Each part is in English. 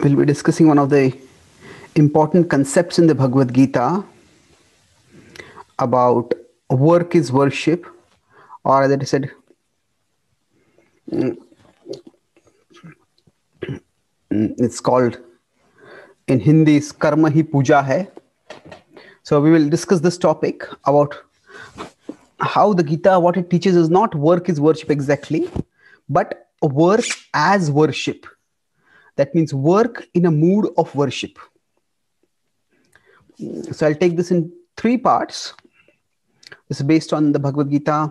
we'll be discussing one of the important concepts in the Bhagavad Gita about work is worship, or as it said, mm, it's called in Hindi is karma hi puja hai. So we will discuss this topic about how the Gita, what it teaches is not work is worship exactly, but work as worship that means work in a mood of worship. So I'll take this in three parts. This is based on the Bhagavad Gita.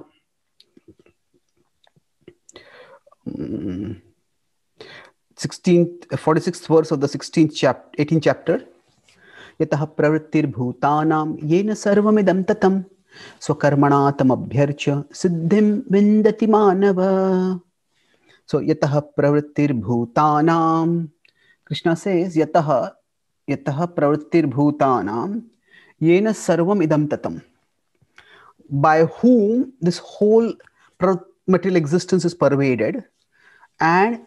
16th, 46th uh, verse of the 16th chapter, 18th chapter. यतः प्रवृत्तिर्भूतानां येन सर्वमिदं ततं स्वकर्मणा तमभ्यर्च्य सिद्धिं विन्दति मानव So yataha pravrittirbhutanam. Krishna says yataha yataha pravrittirbhutanam yena sarvam idam tatam. By whom this whole material existence is pervaded and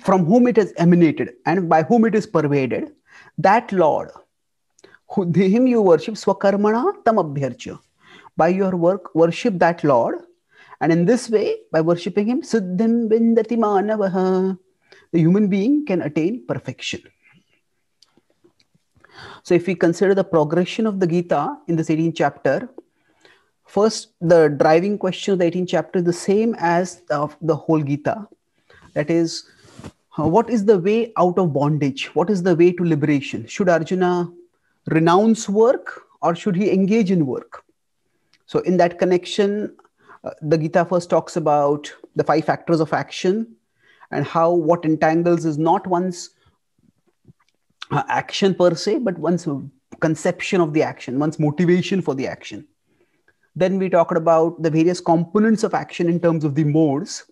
from whom it is emanated and by whom it is pervaded, that Lord, who, him you worship, swakarmana tam abhyarchya. By your work, worship that Lord And in this way, by worshipping him, Siddhim Vindati Manavaha, the human being can attain perfection. So, if we consider the progression of the Gita in this 18th chapter, first the driving question of the 18th chapter is the same as of the whole Gita. That is, uh, what is the way out of bondage? What is the way to liberation? Should Arjuna renounce work or should he engage in work? So, in that connection, uh, the Gita first talks about the five factors of action and how what entangles is not one's uh, action per se, but one's conception of the action, one's motivation for the action. Then we talked about the various components of action in terms of the modes.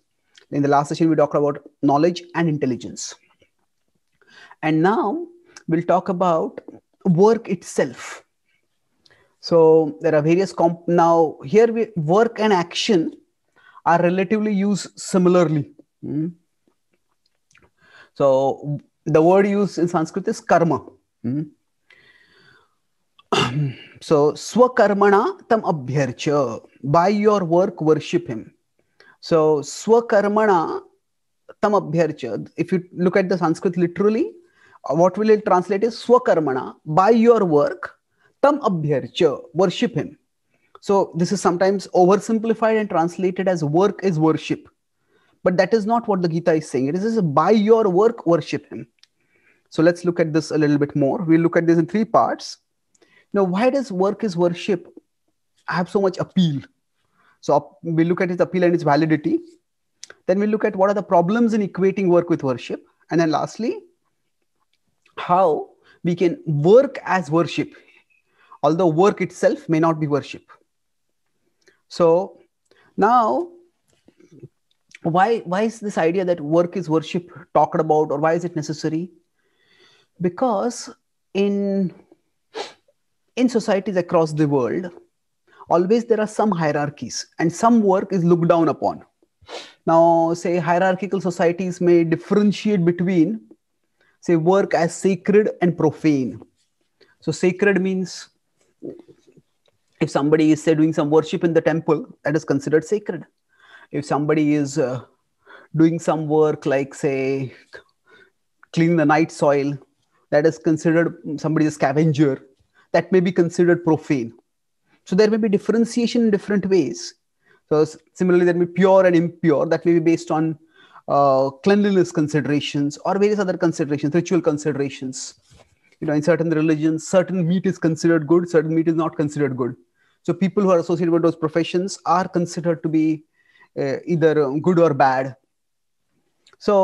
In the last session, we talked about knowledge and intelligence. And now we'll talk about work itself so there are various comp. Now here we work and action are relatively used similarly. Mm. So the word used in Sanskrit is karma. Mm. so swakarmana tam abhyarcha. By your work, worship him. So swakarmana tam abhyarcha. If you look at the Sanskrit literally, uh, what will it translate is swakarmana. By your work, Tam abhyarcha, worship him. So this is sometimes oversimplified and translated as work is worship. But that is not what the Gita is saying. It is by your work, worship him. So let's look at this a little bit more. We'll look at this in three parts. Now, why does work is worship have so much appeal? So we look at its appeal and its validity. Then we look at what are the problems in equating work with worship. And then lastly, how we can work as worship although work itself may not be worship. So now, why, why is this idea that work is worship talked about or why is it necessary? Because in, in societies across the world, always there are some hierarchies and some work is looked down upon. Now, say hierarchical societies may differentiate between, say, work as sacred and profane. So, sacred means if somebody is say doing some worship in the temple that is considered sacred if somebody is uh, doing some work like say cleaning the night soil that is considered mm, somebody a scavenger that may be considered profane so there may be differentiation in different ways so similarly there may be pure and impure that may be based on uh, cleanliness considerations or various other considerations ritual considerations you know in certain religions certain meat is considered good certain meat is not considered good so people who are associated with those professions are considered to be uh, either um, good or bad so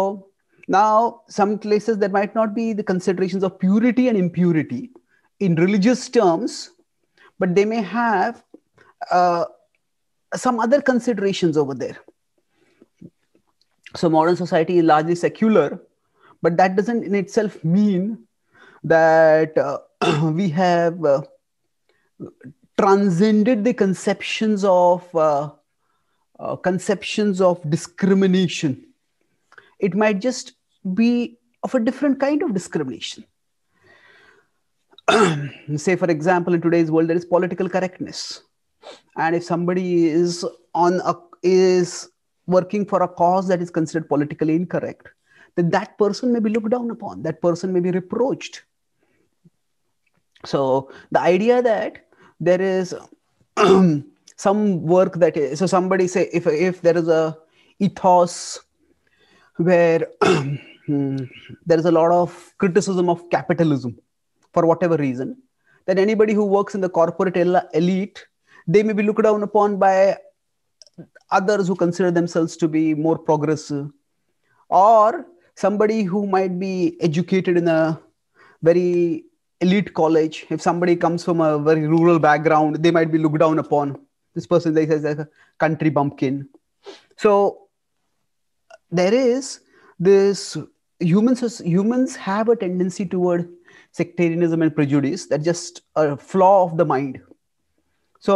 now some places that might not be the considerations of purity and impurity in religious terms but they may have uh, some other considerations over there so modern society is largely secular but that doesn't in itself mean that uh, we have uh, transcended the conceptions of uh, uh, conceptions of discrimination. It might just be of a different kind of discrimination. Say, for example, in today's world, there is political correctness, and if somebody is on a, is working for a cause that is considered politically incorrect, then that person may be looked down upon. That person may be reproached so the idea that there is some work that is so somebody say if if there is a ethos where hmm, there is a lot of criticism of capitalism for whatever reason then anybody who works in the corporate elite they may be looked down upon by others who consider themselves to be more progressive or somebody who might be educated in a very elite college if somebody comes from a very rural background they might be looked down upon this person they says a country bumpkin so there is this humans humans have a tendency toward sectarianism and prejudice that's just a flaw of the mind so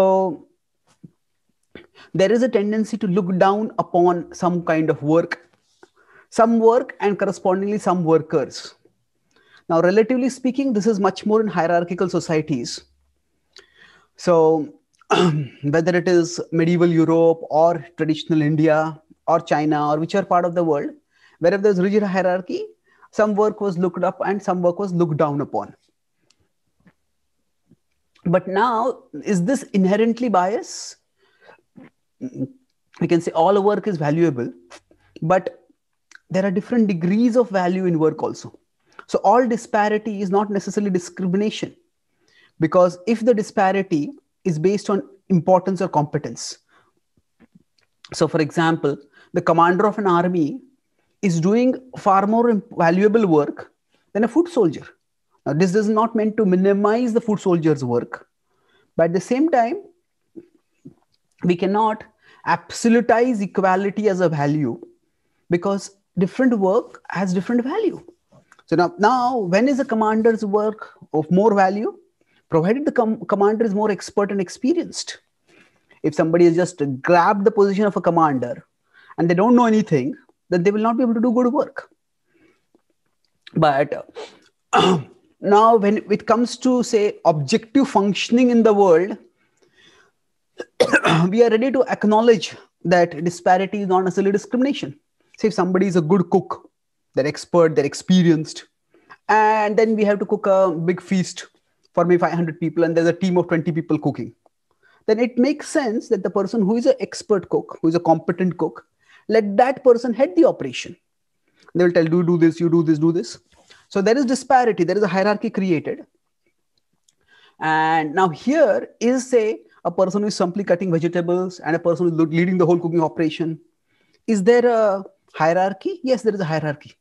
there is a tendency to look down upon some kind of work some work and correspondingly some workers now, relatively speaking, this is much more in hierarchical societies. So, whether it is medieval Europe or traditional India or China or whichever part of the world, wherever there's rigid hierarchy, some work was looked up and some work was looked down upon. But now, is this inherently bias? We can say all work is valuable, but there are different degrees of value in work also. So all disparity is not necessarily discrimination because if the disparity is based on importance or competence. So for example, the commander of an army is doing far more valuable work than a foot soldier. Now, this is not meant to minimize the foot soldier's work, but at the same time, we cannot absolutize equality as a value because different work has different value. So now, now when is a commander's work of more value? Provided the com commander is more expert and experienced. If somebody has just grabbed the position of a commander and they don't know anything, then they will not be able to do good work. But uh, now when it comes to say objective functioning in the world, we are ready to acknowledge that disparity is not necessarily discrimination. Say if somebody is a good cook they're expert they're experienced and then we have to cook a big feast for maybe 500 people and there's a team of 20 people cooking then it makes sense that the person who is an expert cook who is a competent cook let that person head the operation they will tell do do this you do this do this so there is disparity there is a hierarchy created and now here is say a person who is simply cutting vegetables and a person who is leading the whole cooking operation is there a hierarchy yes there is a hierarchy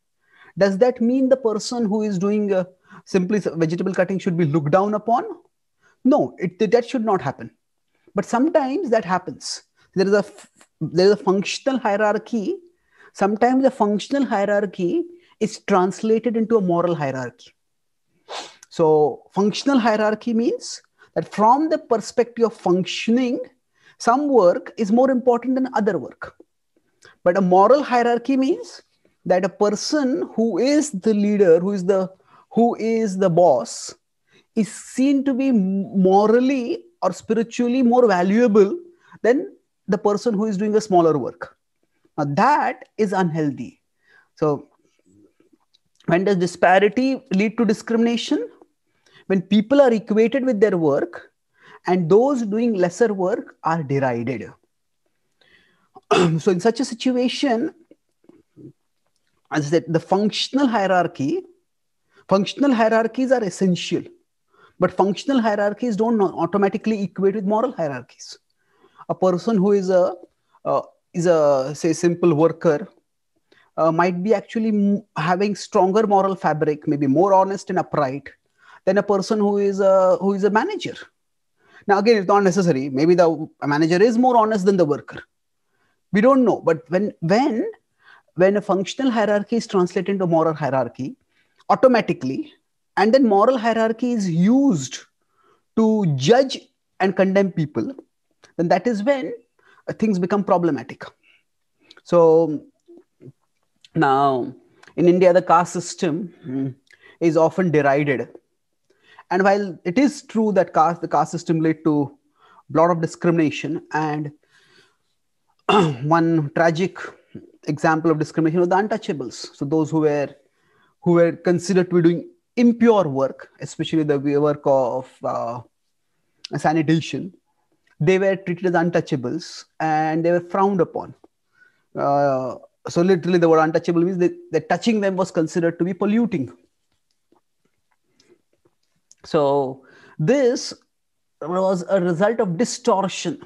does that mean the person who is doing uh, simply vegetable cutting should be looked down upon no it, that should not happen but sometimes that happens there is a there is a functional hierarchy sometimes the functional hierarchy is translated into a moral hierarchy so functional hierarchy means that from the perspective of functioning some work is more important than other work but a moral hierarchy means that a person who is the leader who is the who is the boss is seen to be morally or spiritually more valuable than the person who is doing a smaller work now that is unhealthy so when does disparity lead to discrimination when people are equated with their work and those doing lesser work are derided so in such a situation as I said, the functional hierarchy, functional hierarchies are essential, but functional hierarchies don't automatically equate with moral hierarchies. A person who is a uh, is a say simple worker uh, might be actually having stronger moral fabric, maybe more honest and upright than a person who is a who is a manager. Now again, it's not necessary. Maybe the manager is more honest than the worker. We don't know. But when when when a functional hierarchy is translated into moral hierarchy automatically, and then moral hierarchy is used to judge and condemn people, then that is when uh, things become problematic. So now in India, the caste system hmm, is often derided. And while it is true that caste, the caste system led to a lot of discrimination and one tragic example of discrimination were the untouchables. So those who were who were considered to be doing impure work, especially the work of uh, sanitation, they were treated as untouchables and they were frowned upon. Uh, so literally, the word untouchable means that, that touching them was considered to be polluting. So this was a result of distortion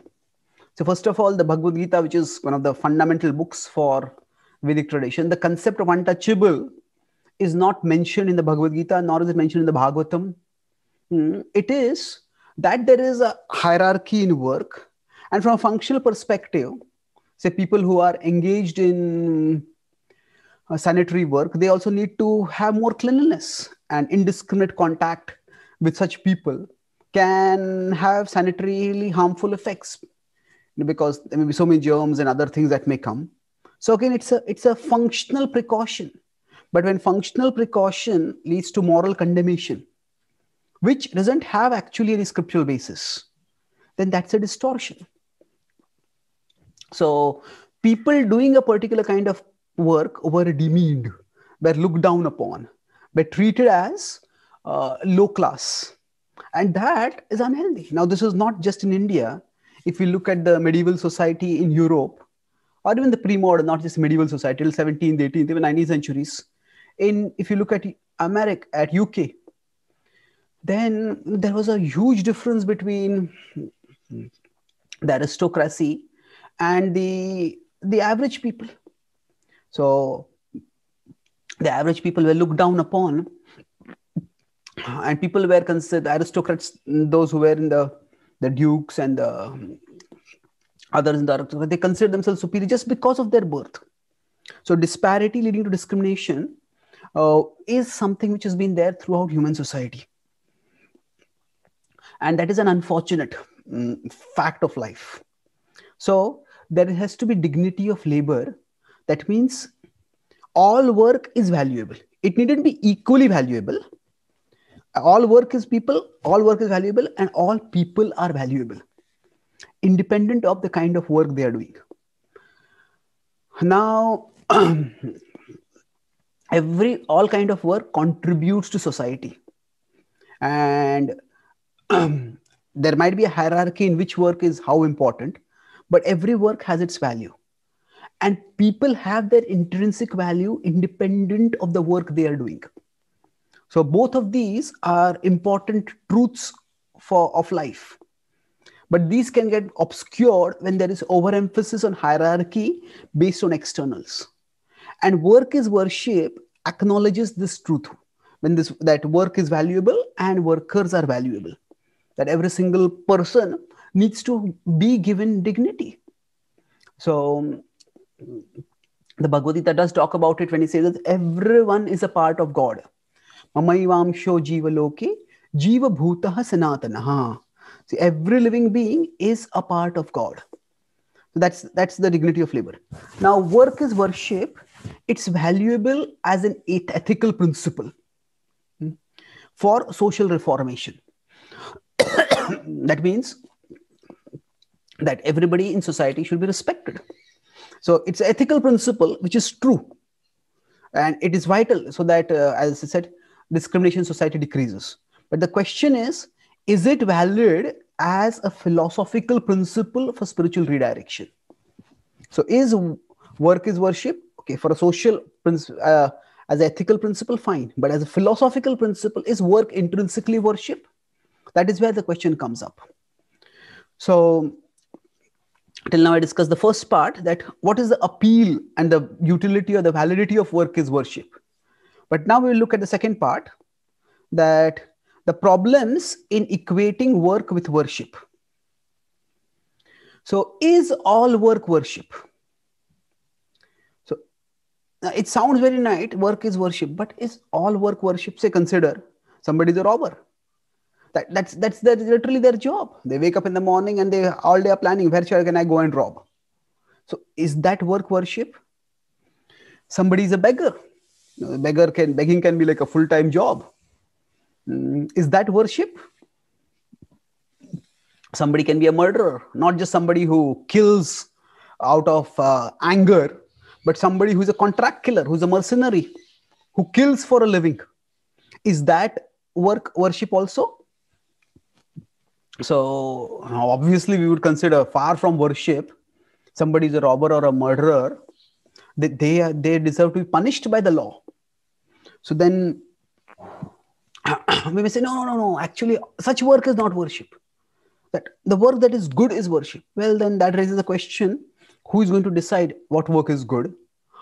so first of all, the Bhagavad Gita, which is one of the fundamental books for Vedic tradition, the concept of untouchable is not mentioned in the Bhagavad Gita, nor is it mentioned in the Bhagavatam. Hmm. It is that there is a hierarchy in work. And from a functional perspective, say people who are engaged in uh, sanitary work, they also need to have more cleanliness and indiscriminate contact with such people can have sanitarily harmful effects you know, because there may be so many germs and other things that may come. So again, it's a it's a functional precaution. But when functional precaution leads to moral condemnation, which doesn't have actually any scriptural basis, then that's a distortion. So people doing a particular kind of work were demeaned, were looked down upon, were treated as uh, low class. And that is unhealthy. Now, this is not just in India if we look at the medieval society in Europe, or even the pre-modern, not just medieval society, till 17th, 18th, even 19th centuries, in if you look at America, at UK, then there was a huge difference between the aristocracy and the the average people. So the average people were looked down upon, and people were considered aristocrats, those who were in the the dukes and the others in the aristocracy, they consider themselves superior just because of their birth. So disparity leading to discrimination uh, is something which has been there throughout human society. And that is an unfortunate um, fact of life. So there has to be dignity of labor. That means all work is valuable. It needn't be equally valuable, all work is people, all work is valuable, and all people are valuable, independent of the kind of work they are doing. Now, every all kind of work contributes to society, and there might be a hierarchy in which work is how important, but every work has its value, and people have their intrinsic value independent of the work they are doing. So both of these are important truths for of life. But these can get obscured when there is overemphasis on hierarchy based on externals. And work is worship acknowledges this truth when this that work is valuable and workers are valuable. That every single person needs to be given dignity. So the Bhagavad Gita does talk about it when he says that everyone is a part of God Mamayvamsho Jivaloki, Jiva Bhutaha Sanatanaha. See, every living being is a part of God. So that's that's the dignity of labor. Now, work is worship. It's valuable as an ethical principle hmm, for social reformation. that means that everybody in society should be respected. So it's an ethical principle which is true, and it is vital so that, uh, as I said, discrimination society decreases. But the question is, is it valid as a philosophical principle for spiritual redirection? So is work is worship? Okay, for a social principle, uh, as an ethical principle, fine. But as a philosophical principle, is work intrinsically worship? That is where the question comes up. So till now i discussed the first part that what is the appeal and the utility or the validity of work is worship but now we will look at the second part that the problems in equating work with worship. So, is all work worship? So, it sounds very nice, work is worship, but is all work worship? Say, consider somebody is a robber. That, that's that's their, literally their job. They wake up in the morning and they all day are planning where shall can I go and rob. So, is that work worship? Somebody is a beggar beggar can begging can be like a full-time job mm, is that worship somebody can be a murderer not just somebody who kills out of uh, anger but somebody who's a contract killer who's a mercenary who kills for a living is that work worship also so obviously we would consider far from worship somebody is a robber or a murderer they, they, they deserve to be punished by the law so then we may say, no, no, no, actually, such work is not worship. That the work that is good is worship. Well, then that raises the question who is going to decide what work is good,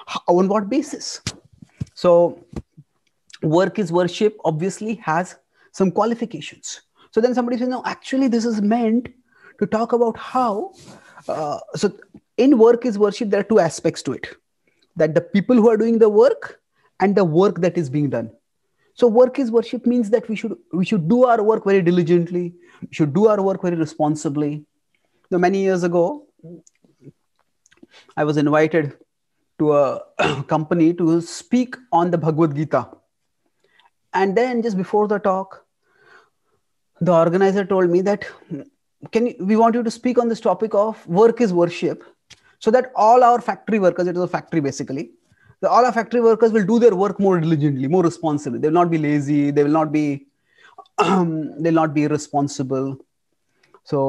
how, on what basis? So, work is worship obviously has some qualifications. So then somebody says, no, actually, this is meant to talk about how. Uh, so, in work is worship, there are two aspects to it that the people who are doing the work and the work that is being done so work is worship means that we should we should do our work very diligently we should do our work very responsibly now many years ago i was invited to a company to speak on the bhagavad gita and then just before the talk the organizer told me that can you, we want you to speak on this topic of work is worship so that all our factory workers it was a factory basically the, all our factory workers will do their work more diligently, more responsibly. They will not be lazy. They will not be they'll not be responsible. So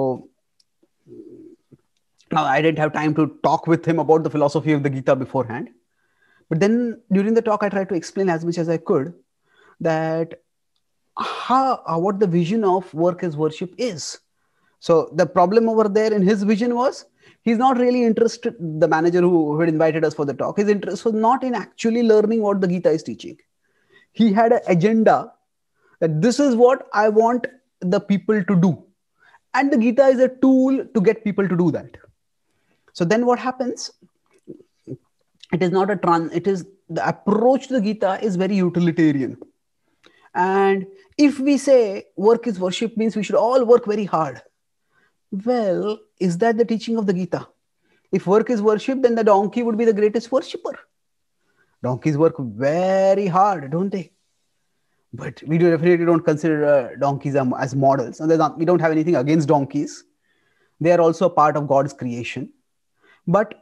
now I didn't have time to talk with him about the philosophy of the Gita beforehand. But then during the talk, I tried to explain as much as I could that how uh, what the vision of work as worship is. So the problem over there in his vision was he's not really interested the manager who, who had invited us for the talk his interest was not in actually learning what the gita is teaching he had an agenda that this is what i want the people to do and the gita is a tool to get people to do that so then what happens it is not a trans it is the approach to the gita is very utilitarian and if we say work is worship means we should all work very hard well, is that the teaching of the Gita? If work is worship, then the donkey would be the greatest worshipper. Donkeys work very hard, don't they? But we do definitely don't consider uh, donkeys um, as models. And not, we don't have anything against donkeys. They are also a part of God's creation. But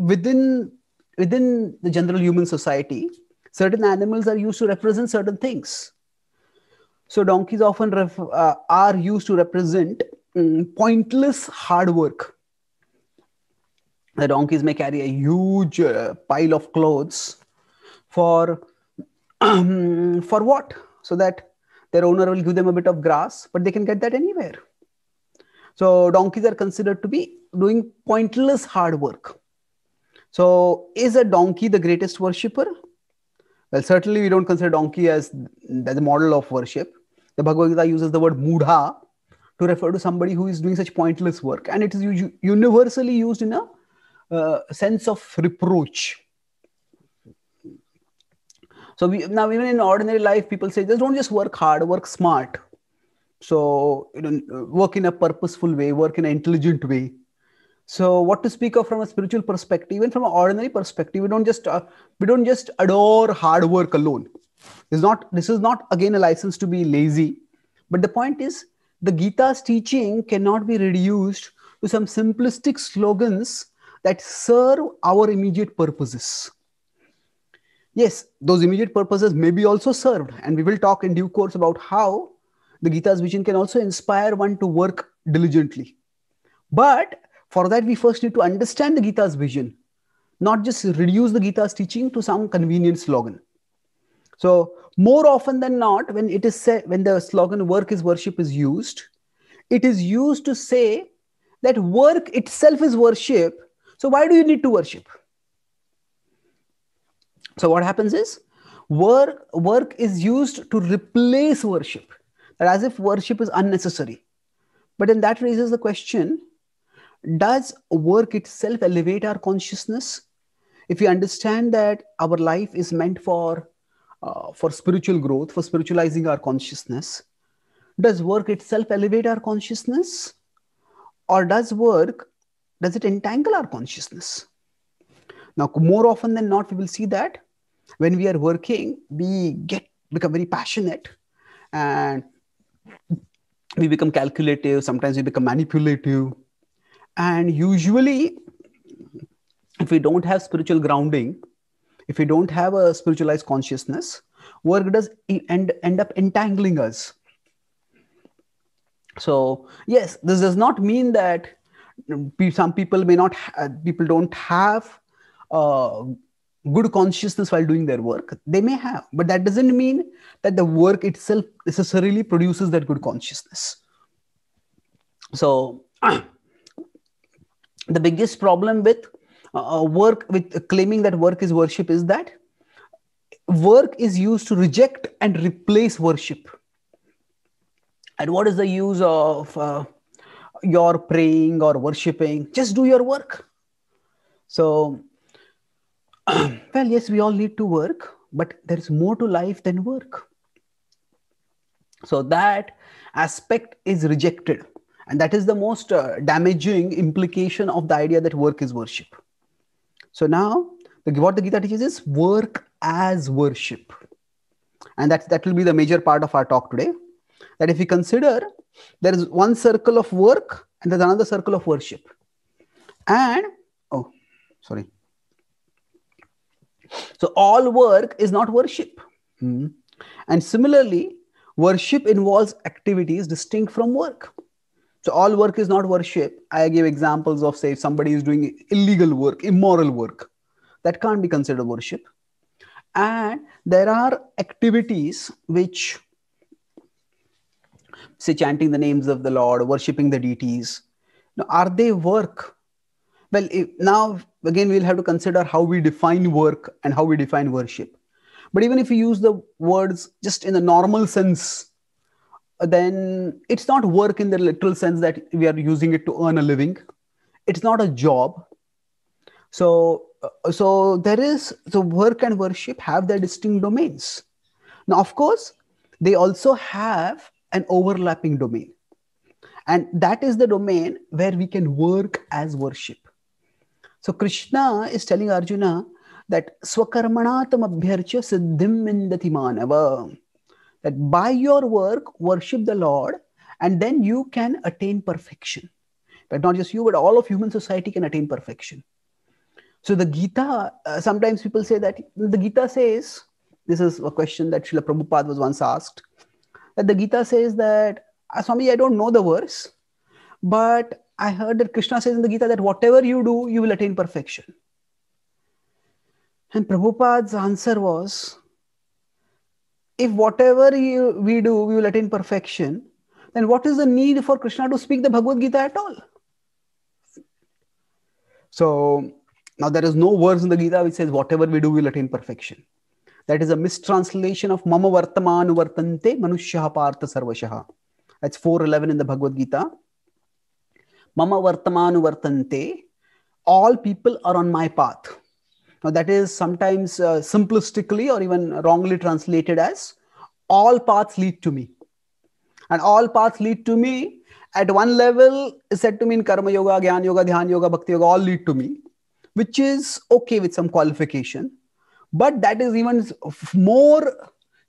within, within the general human society, certain animals are used to represent certain things. So donkeys often uh, are used to represent Mm, pointless hard work. The donkeys may carry a huge uh, pile of clothes for um, for what? So that their owner will give them a bit of grass, but they can get that anywhere. So donkeys are considered to be doing pointless hard work. So is a donkey the greatest worshipper? Well, certainly we don't consider donkey as the model of worship. The Bhagavad Gita uses the word mudha, to refer to somebody who is doing such pointless work. And it is u- universally used in a uh, sense of reproach. So we, now even in ordinary life, people say, just don't just work hard, work smart. So you know, work in a purposeful way, work in an intelligent way. So what to speak of from a spiritual perspective, even from an ordinary perspective, we don't just uh, we don't just adore hard work alone. It's not this is not again a license to be lazy, but the point is the Gita's teaching cannot be reduced to some simplistic slogans that serve our immediate purposes. Yes, those immediate purposes may be also served, and we will talk in due course about how the Gita's vision can also inspire one to work diligently. But for that, we first need to understand the Gita's vision, not just reduce the Gita's teaching to some convenient slogan. So more often than not, when it is said, when the slogan work is worship is used, it is used to say that work itself is worship. So why do you need to worship? So what happens is work, work is used to replace worship, as if worship is unnecessary. But then that raises the question, does work itself elevate our consciousness? If we understand that our life is meant for uh, for spiritual growth, for spiritualizing our consciousness? Does work itself elevate our consciousness? Or does work, does it entangle our consciousness? Now, more often than not, we will see that when we are working, we get become very passionate and we become calculative, sometimes we become manipulative. And usually, if we don't have spiritual grounding, if we don't have a spiritualized consciousness work does end, end up entangling us so yes this does not mean that some people may not ha- people don't have uh, good consciousness while doing their work they may have but that doesn't mean that the work itself necessarily produces that good consciousness so the biggest problem with uh, uh, work with uh, claiming that work is worship is that work is used to reject and replace worship. And what is the use of uh, your praying or worshiping? Just do your work. So, well, yes, we all need to work, but there is more to life than work. So, that aspect is rejected. And that is the most uh, damaging implication of the idea that work is worship. So now, the, what the Gita teaches is work as worship. And that, that will be the major part of our talk today. That if we consider there is one circle of work and there's another circle of worship. And, oh, sorry. So all work is not worship. -hmm. And similarly, worship involves activities distinct from work so all work is not worship i give examples of say if somebody is doing illegal work immoral work that can't be considered worship and there are activities which say chanting the names of the lord worshiping the deities now, are they work well if, now again we'll have to consider how we define work and how we define worship but even if we use the words just in the normal sense then it's not work in the literal sense that we are using it to earn a living it's not a job so uh, so there is so work and worship have their distinct domains now of course they also have an overlapping domain and that is the domain where we can work as worship so krishna is telling arjuna that swakaramanatam abhyarcha siddhim indati manava that by your work, worship the Lord, and then you can attain perfection. But not just you, but all of human society can attain perfection. So the Gita, uh, sometimes people say that the Gita says, this is a question that Srila Prabhupada was once asked, that the Gita says that, ah, Swami, I don't know the verse, but I heard that Krishna says in the Gita that whatever you do, you will attain perfection. And Prabhupada's answer was if whatever you, we do, we will attain perfection, then what is the need for Krishna to speak the Bhagavad Gita at all? So now there is no verse in the Gita which says whatever we do, we will attain perfection. That is a mistranslation of Mama Vartamanu Vartante Manushyaha Partha Sarvashaha. That's 411 in the Bhagavad Gita. Mama Vartamanu Vartante. All people are on my path now, that is sometimes uh, simplistically or even wrongly translated as all paths lead to me. And all paths lead to me at one level is said to mean karma yoga, gyan yoga, dhyan yoga, bhakti yoga, all lead to me, which is okay with some qualification. But that is even more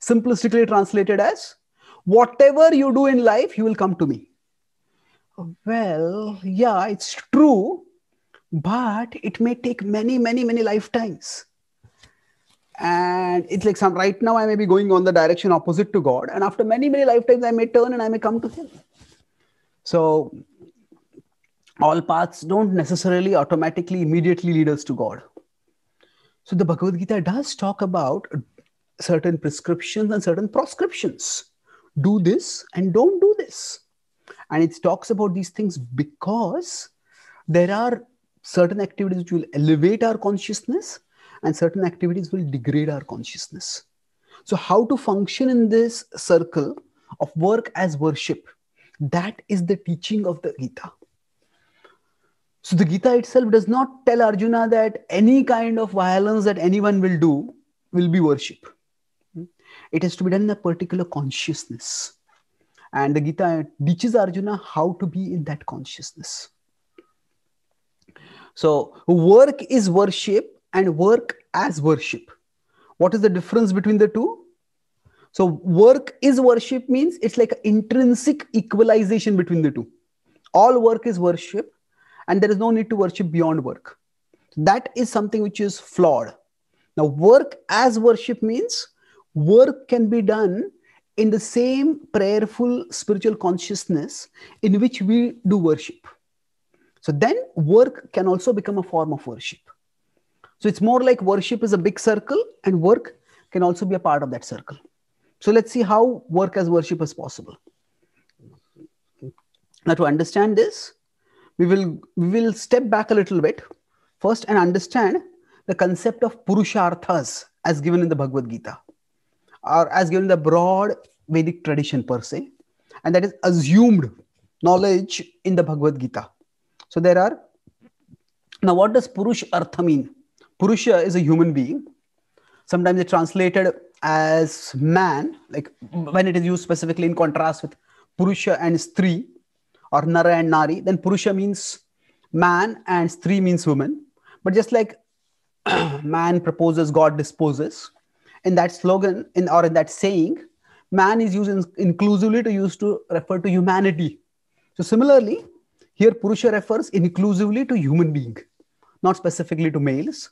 simplistically translated as whatever you do in life, you will come to me. Well, yeah, it's true but it may take many many many lifetimes and it's like some right now i may be going on the direction opposite to god and after many many lifetimes i may turn and i may come to him so all paths don't necessarily automatically immediately lead us to god so the bhagavad gita does talk about certain prescriptions and certain proscriptions do this and don't do this and it talks about these things because there are certain activities which will elevate our consciousness and certain activities will degrade our consciousness. So, how to function in this circle of work as worship? That is the teaching of the Gita. So, the Gita itself does not tell Arjuna that any kind of violence that anyone will do will be worship. It has to be done in a particular consciousness. And the Gita teaches Arjuna how to be in that consciousness. So, work is worship and work as worship. What is the difference between the two? So, work is worship means it's like an intrinsic equalization between the two. All work is worship, and there is no need to worship beyond work. That is something which is flawed. Now, work as worship means work can be done in the same prayerful spiritual consciousness in which we do worship. So then work can also become a form of worship. So it's more like worship is a big circle and work can also be a part of that circle. So let's see how work as worship is possible. Now to understand this, we will, we will step back a little bit first and understand the concept of Purusharthas as given in the Bhagavad Gita or as given in the broad Vedic tradition per se. And that is assumed knowledge in the Bhagavad Gita. So there are, now what does Purush Artha mean? Purusha is a human being. Sometimes it's translated as man, like when it is used specifically in contrast with Purusha and Stri or Nara and Nari, then Purusha means man and Stri means woman. But just like man proposes, God disposes, in that slogan in, or in that saying, man is used inclusively to use to refer to humanity. So similarly, here, Purusha refers inclusively to human being, not specifically to males.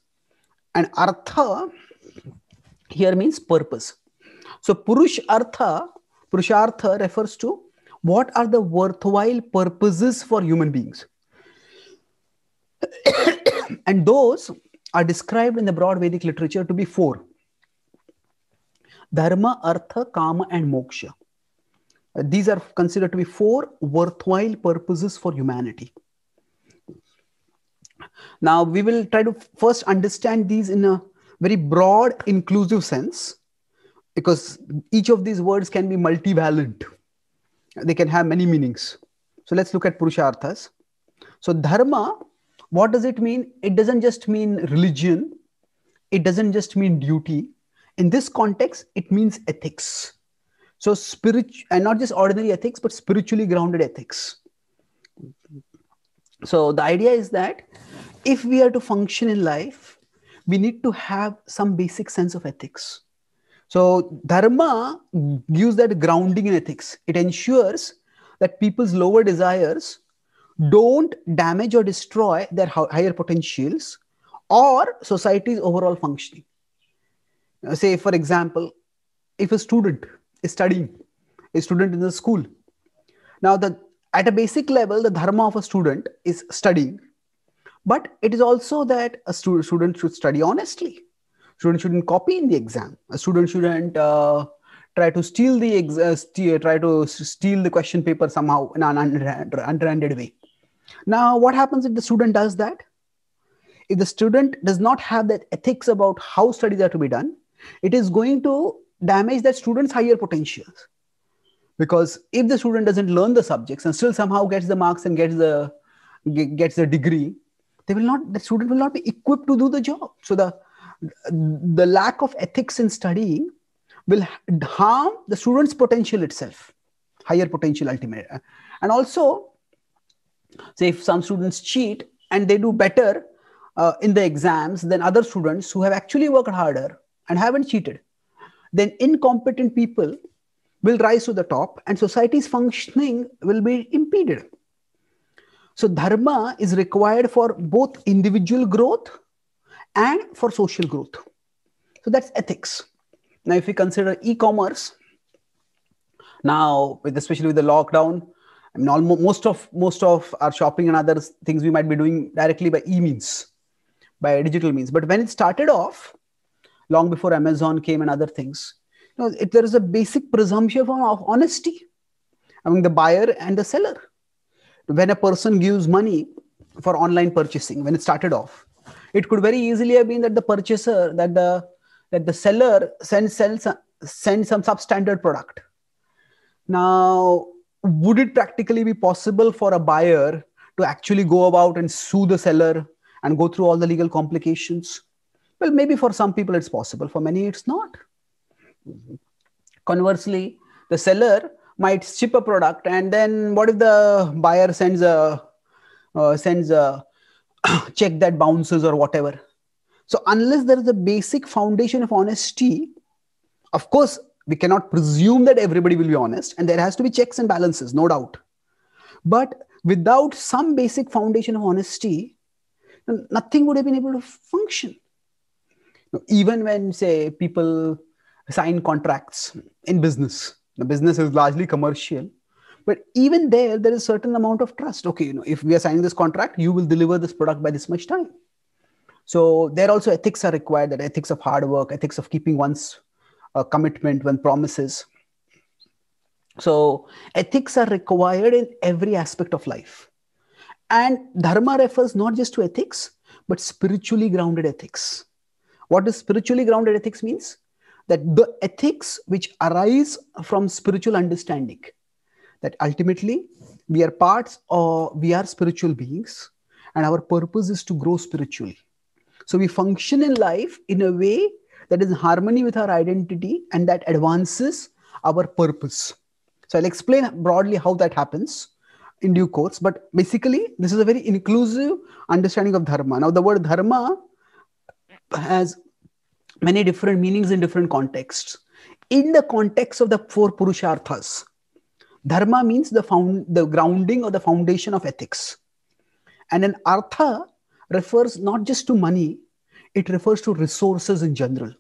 And Artha here means purpose. So Purush Artha, Purushartha refers to what are the worthwhile purposes for human beings. and those are described in the broad Vedic literature to be four. Dharma, Artha, Kama, and Moksha these are considered to be four worthwhile purposes for humanity. Now, we will try to first understand these in a very broad, inclusive sense, because each of these words can be multivalent. They can have many meanings. So let's look at Purusharthas. So dharma, what does it mean? It doesn't just mean religion. It doesn't just mean duty. In this context, it means ethics. So spirit and not just ordinary ethics, but spiritually grounded ethics. So the idea is that if we are to function in life, we need to have some basic sense of ethics. So dharma gives that grounding in ethics. It ensures that people's lower desires don't damage or destroy their higher potentials or society's overall functioning. Say, for example, if a student studying a student in the school now the at a basic level the dharma of a student is studying but it is also that a stu- student should study honestly student shouldn't copy in the exam a student shouldn't uh, try to steal the ex- uh, steal, uh, try to steal the question paper somehow in an underhanded way now what happens if the student does that if the student does not have that ethics about how studies are to be done it is going to damage that student's higher potentials. Because if the student doesn't learn the subjects and still somehow gets the marks and gets the gets the degree, they will not the student will not be equipped to do the job. So the the lack of ethics in studying will harm the student's potential itself, higher potential ultimately. And also, say if some students cheat and they do better uh, in the exams than other students who have actually worked harder and haven't cheated then incompetent people will rise to the top and society's functioning will be impeded. So, dharma is required for both individual growth and for social growth. So, that's ethics. Now, if we consider e commerce, now, especially with the lockdown, I mean, almost most of most of our shopping and other things we might be doing directly by e means, by digital means. But when it started off, long before Amazon came and other things. You know, it, there is a basic presumption of, of honesty among the buyer and the seller. When a person gives money for online purchasing, when it started off, it could very easily have been that the purchaser, that the that the seller sends sends send some substandard product. Now, would it practically be possible for a buyer to actually go about and sue the seller and go through all the legal complications? Well, maybe for some people it's possible, for many it's not. Conversely, the seller might ship a product, and then what if the buyer sends a uh, sends a check that bounces or whatever? So unless there is a basic foundation of honesty, of course we cannot presume that everybody will be honest, and there has to be checks and balances, no doubt. But without some basic foundation of honesty, nothing would have been able to function even when say people sign contracts in business the business is largely commercial but even there there is certain amount of trust okay you know if we are signing this contract you will deliver this product by this much time so there also ethics are required that ethics of hard work ethics of keeping one's uh, commitment when promises so ethics are required in every aspect of life and dharma refers not just to ethics but spiritually grounded ethics what does spiritually grounded ethics means? That the ethics which arise from spiritual understanding, that ultimately we are parts or we are spiritual beings and our purpose is to grow spiritually. So we function in life in a way that is in harmony with our identity and that advances our purpose. So I'll explain broadly how that happens in due course. But basically, this is a very inclusive understanding of dharma. Now, the word dharma has many different meanings in different contexts. In the context of the four Purusharthas, dharma means the, found, the grounding or the foundation of ethics. And an artha refers not just to money, it refers to resources in general.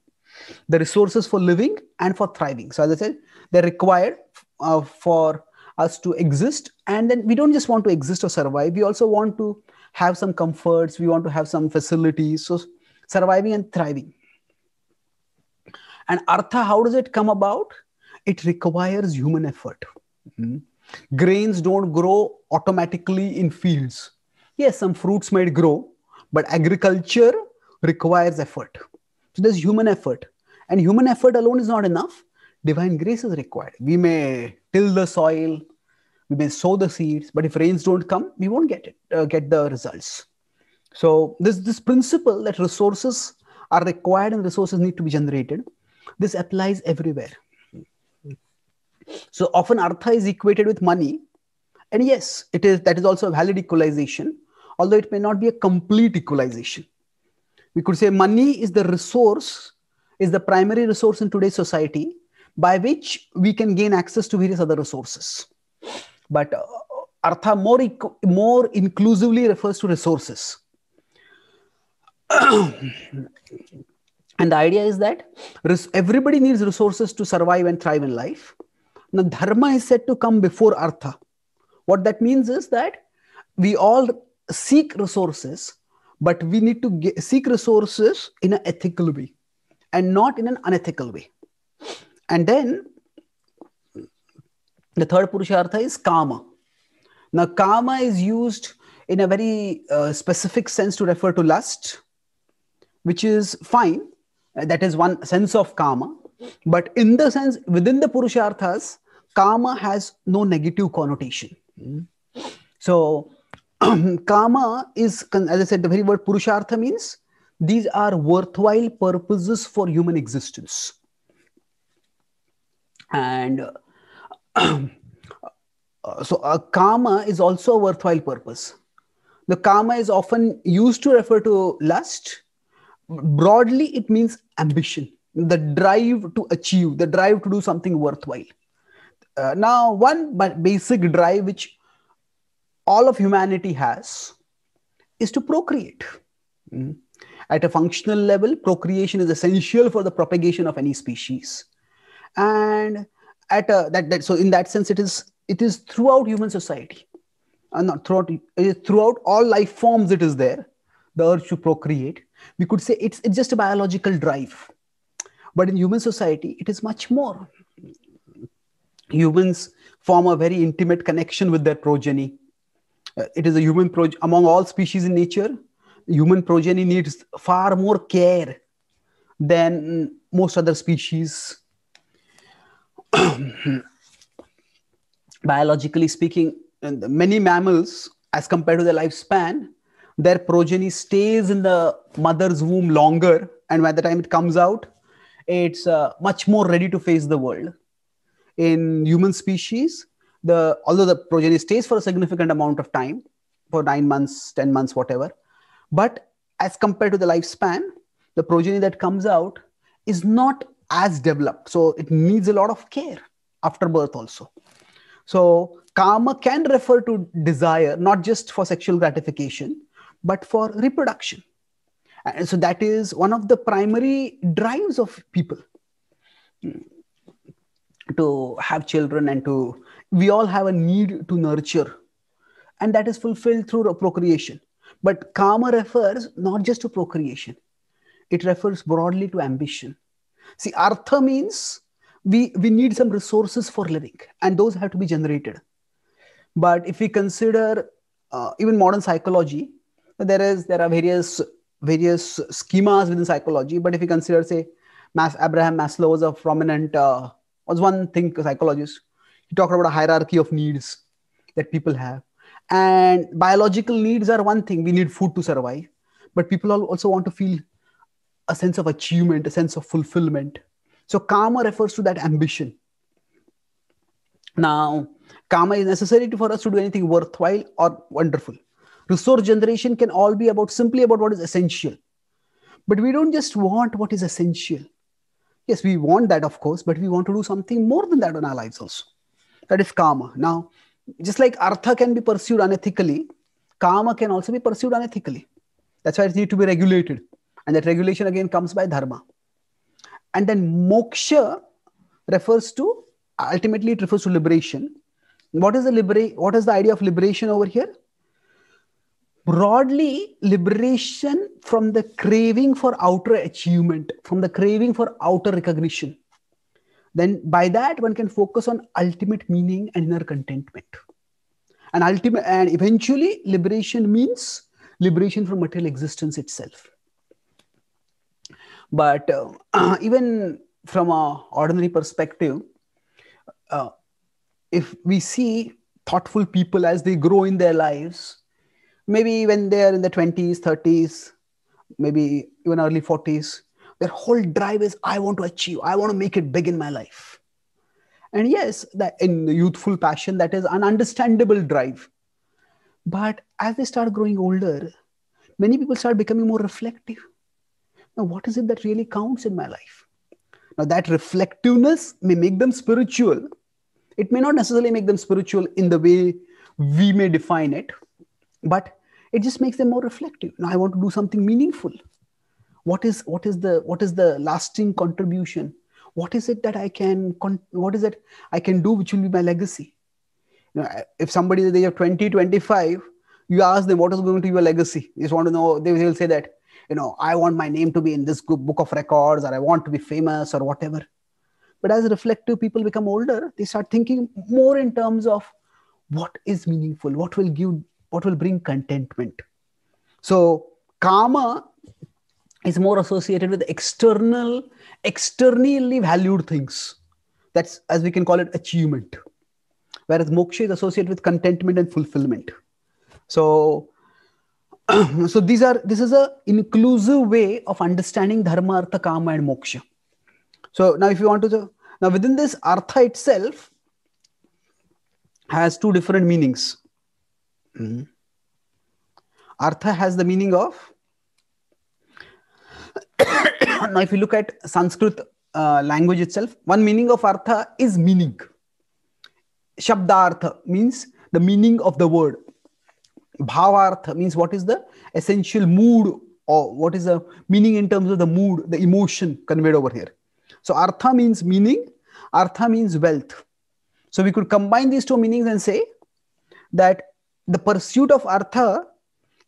The resources for living and for thriving. So, as I said, they're required uh, for us to exist. And then we don't just want to exist or survive, we also want to have some comforts, we want to have some facilities. So, surviving and thriving. And artha, how does it come about? It requires human effort. Mm-hmm. Grains don't grow automatically in fields. Yes, some fruits might grow, but agriculture requires effort. So there's human effort. And human effort alone is not enough. Divine grace is required. We may till the soil, we may sow the seeds, but if rains don't come, we won't get it, uh, get the results. So this, this principle that resources are required and resources need to be generated, this applies everywhere. So often artha is equated with money. And yes, it is that is also a valid equalization, although it may not be a complete equalization. We could say money is the resource, is the primary resource in today's society by which we can gain access to various other resources. But uh, artha more, more inclusively refers to resources and the idea is that everybody needs resources to survive and thrive in life. Now, dharma is said to come before artha. What that means is that we all seek resources, but we need to get, seek resources in an ethical way and not in an unethical way. And then the third Purushartha is karma. Now, karma is used in a very uh, specific sense to refer to lust which is fine. Uh, that is one sense of karma. But in the sense, within the Purusharthas, karma has no negative connotation. Hmm. So, karma is, as I said, the very word Purushartha means these are worthwhile purposes for human existence. And uh, uh, so, uh, karma is also a worthwhile purpose. The karma is often used to refer to lust, broadly it means ambition the drive to achieve the drive to do something worthwhile uh, now one basic drive which all of humanity has is to procreate mm. at a functional level procreation is essential for the propagation of any species and at a that, that so in that sense it is it is throughout human society and uh, not throughout throughout all life forms it is there the urge to procreate we could say it's, it's just a biological drive but in human society it is much more humans form a very intimate connection with their progeny uh, it is a human among all species in nature human progeny needs far more care than most other species biologically speaking uh, many mammals as compared to their lifespan their progeny stays in the mother's womb longer and by the time it comes out it's uh, much more ready to face the world in human species the although the progeny stays for a significant amount of time for 9 months 10 months whatever but as compared to the lifespan the progeny that comes out is not as developed so it needs a lot of care after birth also so karma can refer to desire not just for sexual gratification but for reproduction. And uh, so that is one of the primary drives of people hmm. to have children and to, we all have a need to nurture. And that is fulfilled through procreation. But karma refers not just to procreation, it refers broadly to ambition. See, artha means we, we need some resources for living, and those have to be generated. But if we consider uh, even modern psychology, there is there are various various schemas within psychology but if you consider say Mas- abraham maslow was a prominent uh, was one thing psychologist he talked about a hierarchy of needs that people have and biological needs are one thing we need food to survive but people also want to feel a sense of achievement a sense of fulfillment so karma refers to that ambition now karma is necessary for us to do anything worthwhile or wonderful resource generation can all be about simply about what is essential but we don't just want what is essential yes we want that of course but we want to do something more than that in our lives also that is karma now just like artha can be pursued unethically karma can also be pursued unethically that's why it needs to be regulated and that regulation again comes by dharma and then moksha refers to ultimately it refers to liberation what is the libera- what is the idea of liberation over here broadly liberation from the craving for outer achievement, from the craving for outer recognition. Then, by that, one can focus on ultimate meaning and inner contentment. And, ultimate, and eventually, liberation means liberation from material existence itself. But uh, even from a ordinary perspective, uh, if we see thoughtful people as they grow in their lives, maybe when they are in the 20s 30s maybe even early 40s their whole drive is i want to achieve i want to make it big in my life and yes that in youthful passion that is an understandable drive but as they start growing older many people start becoming more reflective now what is it that really counts in my life now that reflectiveness may make them spiritual it may not necessarily make them spiritual in the way we may define it but it just makes them more reflective now i want to do something meaningful what is what is the what is the lasting contribution what is it that i can what is it i can do which will be my legacy you know, if somebody is the age of 20 25 you ask them what is going to be your legacy they just want to know they will say that you know i want my name to be in this book of records or i want to be famous or whatever but as reflective people become older they start thinking more in terms of what is meaningful what will give what will bring contentment so karma is more associated with external externally valued things that's as we can call it achievement whereas moksha is associated with contentment and fulfillment so so these are this is a inclusive way of understanding dharma artha karma, and moksha so now if you want to now within this artha itself has two different meanings Mm-hmm. Artha has the meaning of. now, if you look at Sanskrit uh, language itself, one meaning of artha is meaning. Shabdartha means the meaning of the word. Bhavartha means what is the essential mood or what is the meaning in terms of the mood, the emotion conveyed over here. So, artha means meaning, artha means wealth. So, we could combine these two meanings and say that the pursuit of artha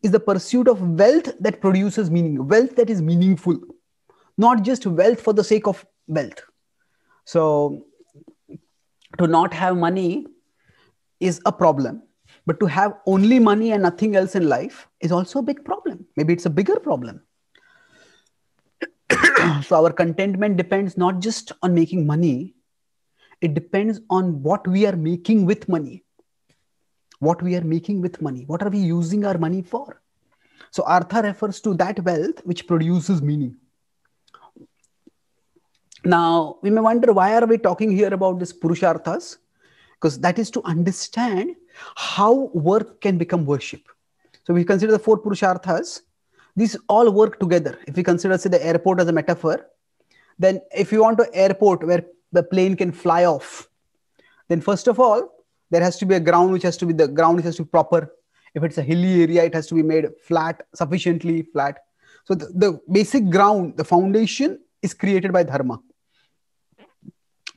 is the pursuit of wealth that produces meaning, wealth that is meaningful, not just wealth for the sake of wealth. So, to not have money is a problem, but to have only money and nothing else in life is also a big problem. Maybe it's a bigger problem. so, our contentment depends not just on making money, it depends on what we are making with money what we are making with money what are we using our money for so artha refers to that wealth which produces meaning now we may wonder why are we talking here about this purusharthas because that is to understand how work can become worship so we consider the four purusharthas these all work together if we consider say the airport as a metaphor then if you want an airport where the plane can fly off then first of all there has to be a ground which has to be the ground which has to be proper if it's a hilly area it has to be made flat sufficiently flat so the, the basic ground the foundation is created by dharma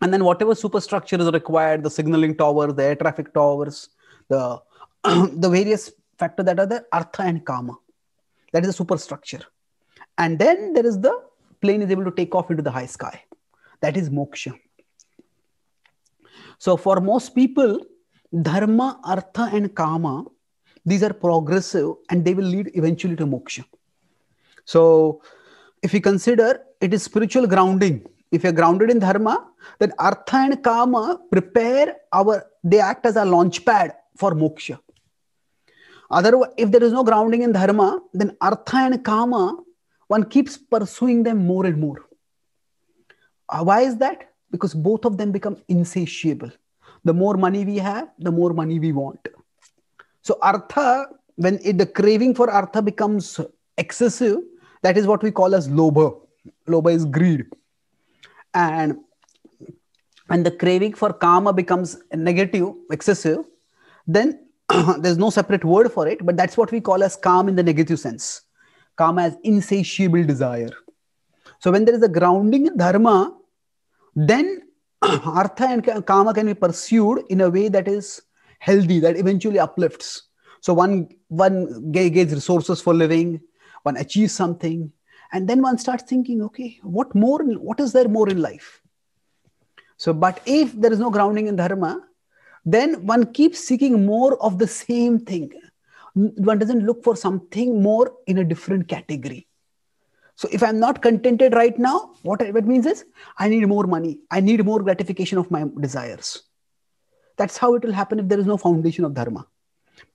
and then whatever superstructure is required the signaling tower the air traffic towers the the various factors that are the artha and kama that is the superstructure and then there is the plane is able to take off into the high sky that is moksha so for most people Dharma, Artha, and Kama, these are progressive and they will lead eventually to moksha. So, if you consider it is spiritual grounding, if you're grounded in Dharma, then Artha and Kama prepare our, they act as a launch pad for moksha. Otherwise, if there is no grounding in Dharma, then Artha and Kama, one keeps pursuing them more and more. Uh, why is that? Because both of them become insatiable the more money we have the more money we want so artha when it, the craving for artha becomes excessive that is what we call as lobha lobha is greed and when the craving for karma becomes negative excessive then there's no separate word for it but that's what we call as karma in the negative sense karma as insatiable desire so when there is a grounding in dharma then artha and kama can be pursued in a way that is healthy that eventually uplifts so one one gains resources for living one achieves something and then one starts thinking okay what more what is there more in life so but if there is no grounding in dharma then one keeps seeking more of the same thing one doesn't look for something more in a different category so if I'm not contented right now, what it means is I need more money. I need more gratification of my desires. That's how it will happen if there is no foundation of dharma.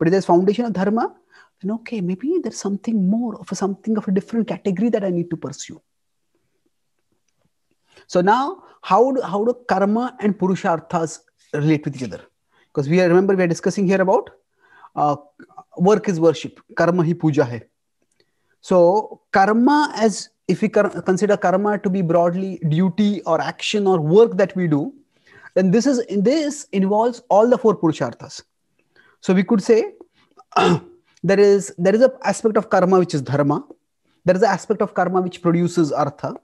But if there's foundation of dharma, then okay, maybe there's something more of a, something of a different category that I need to pursue. So now, how do, how do karma and purusharthas relate with each other? Because we are, remember we are discussing here about uh, work is worship, karma hi puja hai. So karma as if we consider karma to be broadly duty or action or work that we do, then this is this involves all the four purusharthas. So we could say there is there is an aspect of karma which is dharma. There is an aspect of karma which produces artha.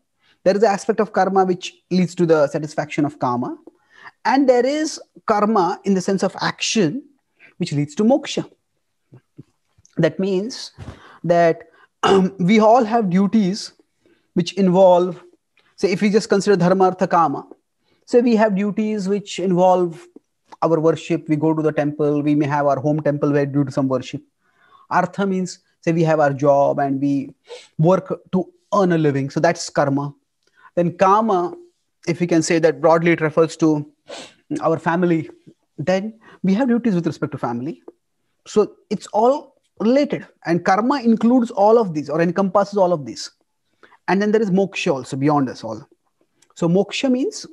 There is an aspect of karma which leads to the satisfaction of karma. And there is karma in the sense of action which leads to moksha. That means that we all have duties which involve, say, if we just consider dharma, artha, kama, say we have duties which involve our worship. We go to the temple, we may have our home temple where we do some worship. Artha means, say, we have our job and we work to earn a living. So that's karma. Then kama, if we can say that broadly, it refers to our family. Then we have duties with respect to family. So it's all related and karma includes all of these or encompasses all of these and then there is moksha also beyond us all so moksha means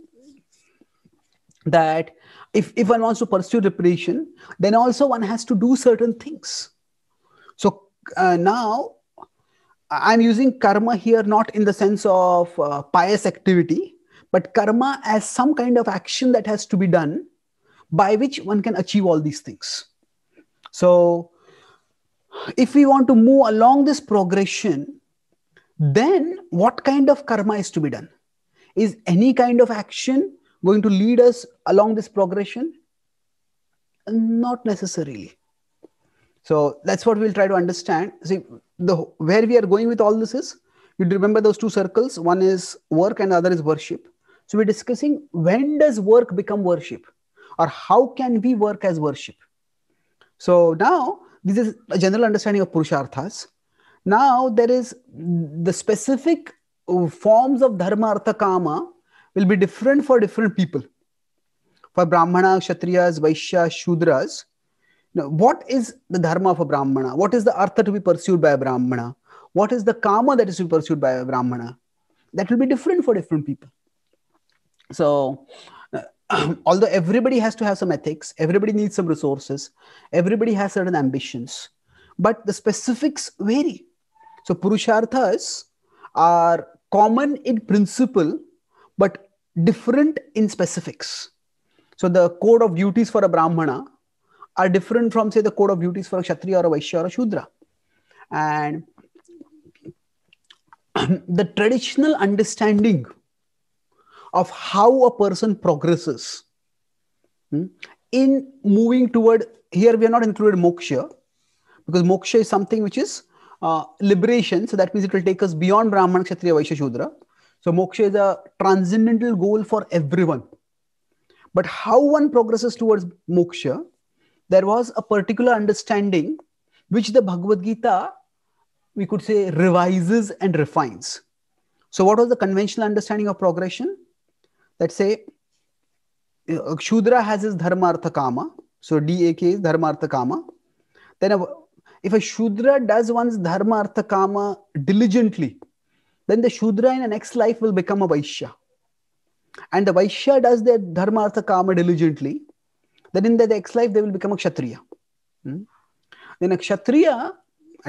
that if, if one wants to pursue liberation then also one has to do certain things so uh, now i'm using karma here not in the sense of uh, pious activity but karma as some kind of action that has to be done by which one can achieve all these things so if we want to move along this progression, then what kind of karma is to be done? Is any kind of action going to lead us along this progression? Not necessarily. So that's what we'll try to understand. See, the where we are going with all this is you remember those two circles. One is work and the other is worship. So we're discussing when does work become worship, or how can we work as worship? So now this is a general understanding of purusharthas now there is the specific forms of dharma artha kama will be different for different people for brahmana kshatriyas vaishya shudras now, what is the dharma of a brahmana what is the artha to be pursued by a brahmana what is the kama that is to be pursued by a brahmana that will be different for different people so although everybody has to have some ethics, everybody needs some resources, everybody has certain ambitions, but the specifics vary. So Purusharthas are common in principle, but different in specifics. So the code of duties for a Brahmana are different from, say, the code of duties for a Kshatriya or a Vaishya or a Shudra. And the traditional understanding of how a person progresses hmm, in moving toward here we are not included moksha because moksha is something which is uh, liberation so that means it will take us beyond brahman kshatriya vaishya shudra so moksha is a transcendental goal for everyone but how one progresses towards moksha there was a particular understanding which the bhagavad gita we could say revises and refines so what was the conventional understanding of progression let's say uh, Shudra has his dharmartha kama. So DAK is dharmartha kama. Then uh, if a Shudra does one's dharmartha kama diligently, then the Shudra in the next life will become a Vaishya. And the Vaishya does their dharmartha kama diligently, then in the next life they will become a Kshatriya. Hmm? Then a Kshatriya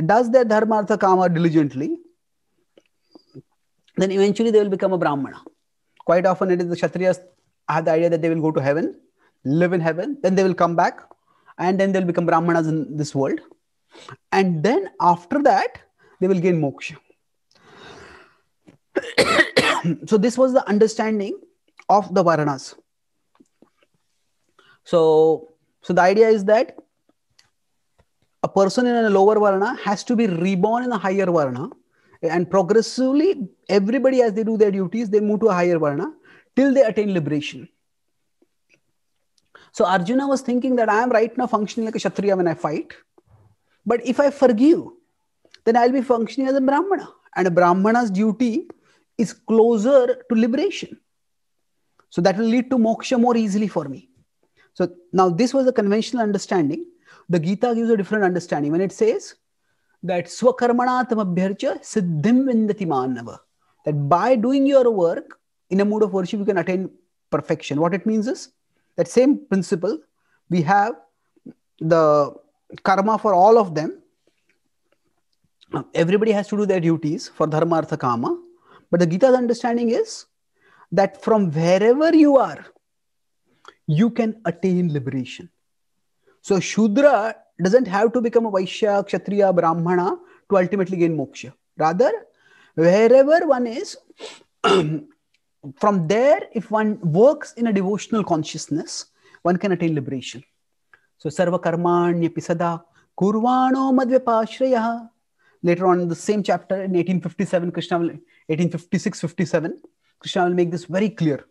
does their dharmartha kama diligently, then eventually they will become a Brahmana quite often it is the Kshatriyas have the idea that they will go to heaven, live in heaven, then they will come back, and then they'll become Brahmanas in this world. And then after that, they will gain moksha. so, this was the understanding of the Varanas. So, so the idea is that a person in a lower Varna has to be reborn in a higher Varna and progressively everybody as they do their duties they move to a higher varna till they attain liberation so arjuna was thinking that i am right now functioning like a kshatriya when i fight but if i forgive then i'll be functioning as a brahmana and a brahmana's duty is closer to liberation so that will lead to moksha more easily for me so now this was a conventional understanding the gita gives a different understanding when it says that swakarmanatmabhyarcha siddhim vindati manava. That by doing your work in a mood of worship, you can attain perfection. What it means is that same principle, we have the karma for all of them. Everybody has to do their duties for dharma, artha, kama. But the Gita's understanding is that from wherever you are, you can attain liberation. So Shudra doesn't have to become a Vaishya, Kshatriya, Brahmana to ultimately gain moksha. Rather, wherever one is, from there, if one works in a devotional consciousness, one can attain liberation. So, Sarva Karmanya Pisada Kurvano Madhyapashraya. Later on in the same chapter in 1857, Krishna will, 1856 57, Krishna will make this very clear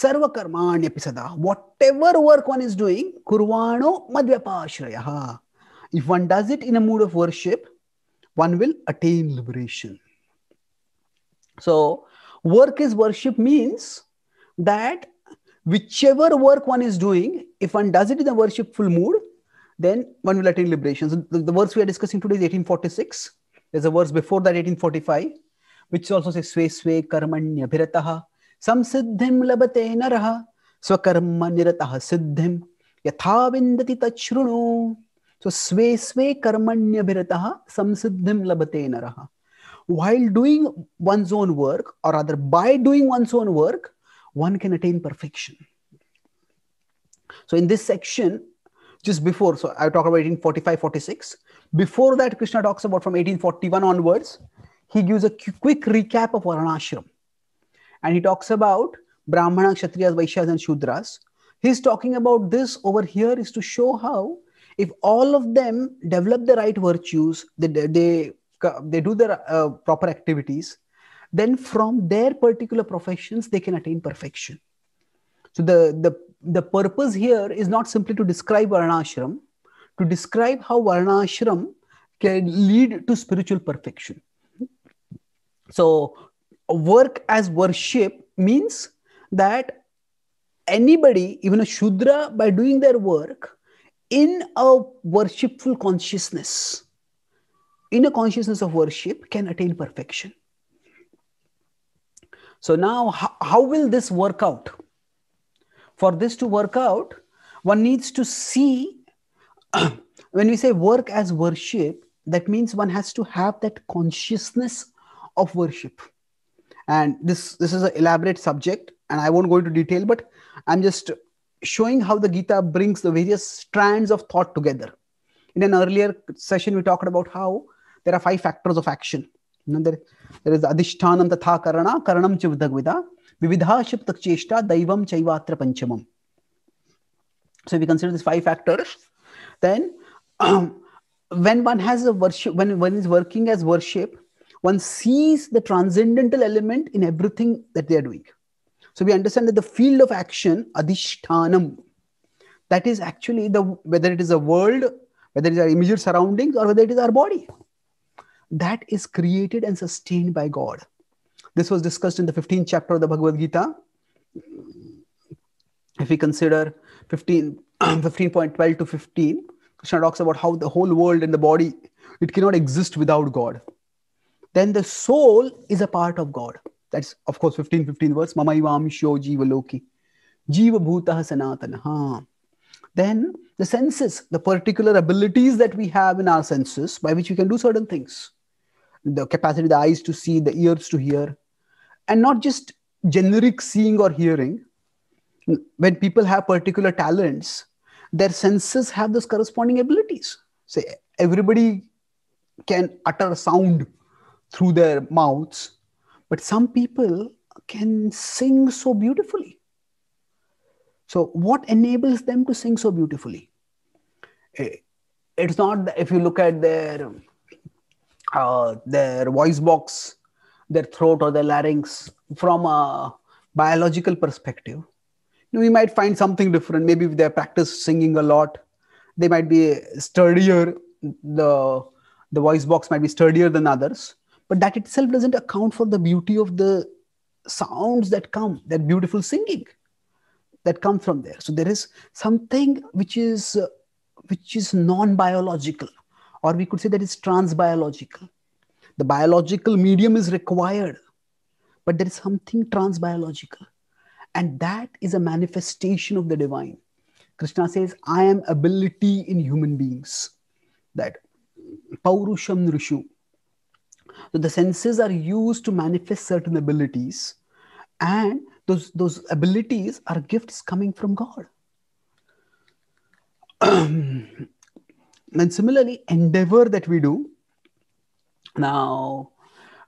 sarvakarmanyaphi sada whatever work one is doing kurvano madhyapashraya if one does it in a mood of worship one will attain liberation so work is worship means that whichever work one is doing if one does it in a worshipful mood then one will attain liberation so the, the verse we are discussing today is 1846 there's a verse before that 1845 which also says sve sve karmanyabhirataha संसिद्धिम लभते नर स्वकर्म निरतः सिद्धिम यथा विंदति तच्छृणु सो स्वे स्वे कर्मण्यभिरतः संसिद्धिम लभते नर while doing one's own work or rather by doing one's own work one can attain perfection so in this section just before so i talk about 1845 46 before that krishna talks about from 1841 onwards he gives a quick recap of varnashram and he talks about Brahmana, Kshatriyas, Vaishyas, and Shudras. He's talking about this over here is to show how if all of them develop the right virtues, they, they, they do their uh, proper activities, then from their particular professions, they can attain perfection. So the, the, the purpose here is not simply to describe Varanashram, to describe how Varanashram can lead to spiritual perfection. So work as worship means that anybody, even a Shudra, by doing their work in a worshipful consciousness, in a consciousness of worship, can attain perfection. So, now how, how will this work out? For this to work out, one needs to see when we say work as worship, that means one has to have that consciousness of worship and this this is an elaborate subject and i won't go into detail but i'm just showing how the gita brings the various strands of thought together in an earlier session we talked about how there are five factors of action you know, there, there is adishthanam, tatha karana karanam cha vidagvida vividha shiptak cheshta daivam chaivatra panchamam so if we consider these five factors then um, when one has a worship when one is working as worship one sees the transcendental element in everything that they are doing. So we understand that the field of action, adhishtanam, that is actually the whether it is a world, whether it is our immediate surroundings, or whether it is our body. That is created and sustained by God. This was discussed in the 15th chapter of the Bhagavad Gita. If we consider 15, 15.12 to 15, Krishna talks about how the whole world and the body, it cannot exist without God then the soul is a part of God. That's, of course, 15, 15 verse. Mama ivam shyo jiva loki. Jiva sanatana. Then the senses, the particular abilities that we have in our senses by which we can do certain things. The capacity, the eyes to see, the ears to hear. And not just generic seeing or hearing. When people have particular talents, their senses have those corresponding abilities. Say, everybody can utter sound through their mouths. But some people can sing so beautifully. So, what enables them to sing so beautifully? Eh, it's not if you look at their uh, their voice box, their throat or their larynx from a biological perspective. You know, we might find something different. Maybe if they practice singing a lot, they might be sturdier. The the voice box might be sturdier than others. But that itself doesn't account for the beauty of the sounds that come, that beautiful singing that come from there. So there is something which is uh, which is non-biological, or we could say that is trans-biological. The biological medium is required, but there is something trans-biological, and that is a manifestation of the divine. Krishna says, "I am ability in human beings." That Paurusham Rishu, so the senses are used to manifest certain abilities, and those, those abilities are gifts coming from God. and similarly, endeavor that we do. Now,